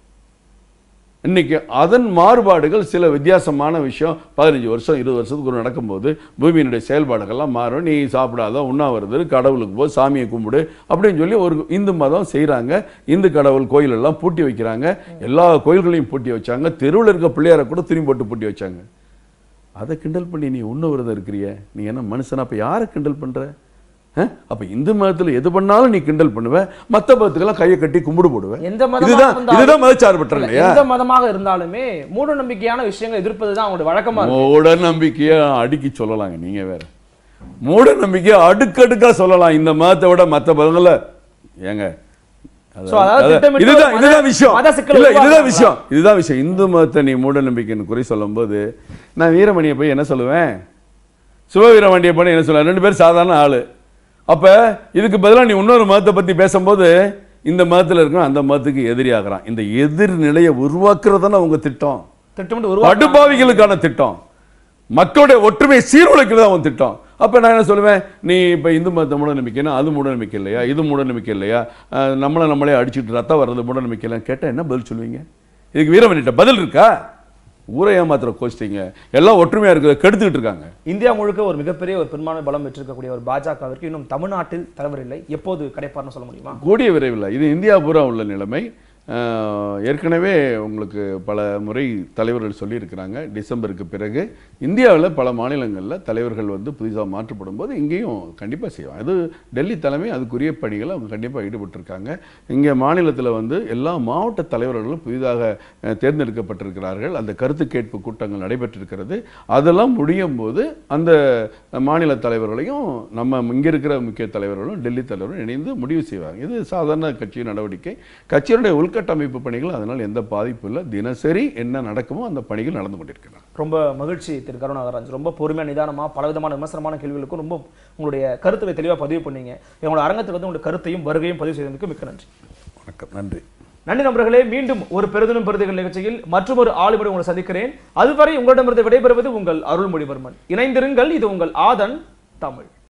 இன்னைக்கு அதன் மாறுபாடுகள் சில வித்தியாசமான விஷயம் பதினஞ்சு வருஷம் இருபது வருஷத்துக்கு ஒரு நடக்கும்போது பூமியினுடைய செயல்பாடுகள்லாம் மாறும் நீ சாப்பிடாத வருது கடவுளுக்கு போய் சாமியை கும்பிடு அப்படின்னு சொல்லி ஒரு இந்து மதம் செய்கிறாங்க இந்து கடவுள் கோயிலெல்லாம் பூட்டி வைக்கிறாங்க எல்லா கோயில்களையும் பூட்டி வச்சாங்க தெருவில் இருக்க பிள்ளையாரை கூட துணி போட்டு பூட்டி வச்சாங்க அதை கிண்டல் பண்ணி நீ உண்ண விரதம் இருக்கிறிய நீ என்ன மனுஷனா அப்போ யாரை கிண்டல் பண்ணுற அப்போ இந்து மதத்தில் எது பண்ணாலும் நீ கிண்டல் பண்ணுவேன் மற்ற மதத்துக்கெல்லாம் கையை கட்டி கும்பிடு போடுவேன் எந்த இதுதான் இல்லையா எந்த மதமாக இருந்தாலுமே மூட நம்பிக்கையான விஷயங்கள் எதிர்ப்பது தான் அவங்களோட வழக்கமாக மூட நம்பிக்கையை அடுக்கி சொல்லலாங்க நீங்கள் வேற மூட நம்பிக்கையை அடுக்கடுக்காக சொல்லலாம் இந்த மதத்தை விட மற்ற மதங்களில் ஏங்க இதுதான் இதுதான் விஷயம் இல்ல இதுதான் விஷயம் இதுதான் விஷயம் இந்து மதத்தை நீ மூட நம்பிக்கைன்னு குறி சொல்லும்போது நான் வீரமணியை போய் என்ன சொல்லுவேன் சிவவீரமணியை போய் என்ன சொல்லுவேன் ரெண்டு பேரும் சாதாரண ஆளு அப்போ இதுக்கு பதிலாக நீ இன்னொரு மதத்தை பற்றி பேசும்போது இந்த மதத்தில் இருக்கணும் அந்த மதத்துக்கு எதிரியாகிறான் இந்த எதிர்நிலையை தானே அவங்க திட்டம் திட்டம் படுபாவிகளுக்கான திட்டம் மக்களுடைய ஒற்றுமை சீர்குலைக்கிறது அவன் திட்டம் அப்போ நான் என்ன சொல்லுவேன் நீ இப்போ இந்து மதத்தை மூட நம்பிக்கைனா அது மூட நம்பிக்கை இல்லையா இது மூட நம்பிக்கை இல்லையா நம்மளை நம்மளே அடிச்சுட்டு ரத்தம் வர்றது மூட நம்பிக்கை இல்லைன்னு கேட்டால் என்ன பதில் சொல்லுவீங்க இதுக்கு வீரமணிட்ட பதில் இருக்கா ஊரை ஏமாத்துற கோஷ்டிங்க எல்லாம் ஒற்றுமையா இருக்கு கெடுத்துக்கிட்டு இருக்காங்க இந்தியா முழுக்க ஒரு மிகப்பெரிய ஒரு பெரும்பான்மை பலம் பெற்றிருக்கக்கூடிய ஒரு பாஜகவிற்கு இன்னும் தமிழ்நாட்டில் தலைவர் இல்லை எப்போது கிடைப்பார்னு சொல்ல முடியுமா கூடிய விரைவில் இது இந்தியா பூரா உள்ள நிலைமை ஏற்கனவே உங்களுக்கு பல முறை தலைவர்கள் சொல்லியிருக்கிறாங்க டிசம்பருக்கு பிறகு இந்தியாவில் பல மாநிலங்களில் தலைவர்கள் வந்து புதிதாக மாற்றப்படும் போது இங்கேயும் கண்டிப்பாக செய்வாங்க அது டெல்லி தலைமை அதுக்குரிய பணிகள் அவங்க கண்டிப்பாக ஈடுபட்டிருக்காங்க இங்கே மாநிலத்தில் வந்து எல்லா மாவட்ட தலைவர்களும் புதிதாக தேர்ந்தெடுக்கப்பட்டிருக்கிறார்கள் அந்த கருத்து கேட்பு கூட்டங்கள் நடைபெற்றிருக்கிறது அதெல்லாம் முடியும் போது அந்த மாநில தலைவர்களையும் நம்ம இங்கே இருக்கிற முக்கிய தலைவர்களும் டெல்லி தலைவரும் இணைந்து முடிவு செய்வாங்க இது சாதாரண கட்சியின் நடவடிக்கை கட்சியினுடைய உள் உள்கட்டமைப்பு பணிகள் அதனால் எந்த பாதிப்பும் இல்லை தினசரி என்ன நடக்குமோ அந்த பணிகள் நடந்து கொண்டிருக்கிறார் ரொம்ப மகிழ்ச்சி திரு கருணாகராஜ் ரொம்ப பொறுமையாக நிதானமாக பலவிதமான விமர்சனமான கேள்விகளுக்கும் ரொம்ப உங்களுடைய கருத்தை தெளிவாக பதிவு பண்ணீங்க எங்களோட அரங்கத்தில் வந்து உங்களுடைய கருத்தையும் வருகையும் பதிவு செய்ததுக்கு மிக்க நன்றி வணக்கம் நன்றி நன்றி நண்பர்களே மீண்டும் ஒரு பெருதினம் பெருதுகள் நிகழ்ச்சியில் மற்றொரு ஆளுமையை உங்களை சந்திக்கிறேன் அதுவரை உங்களிடமிருந்து விடைபெறுவது உங்கள் அருள்மொழிவர்மன் இணைந்திருங்கள் இது உங்கள் ஆதன் தமிழ்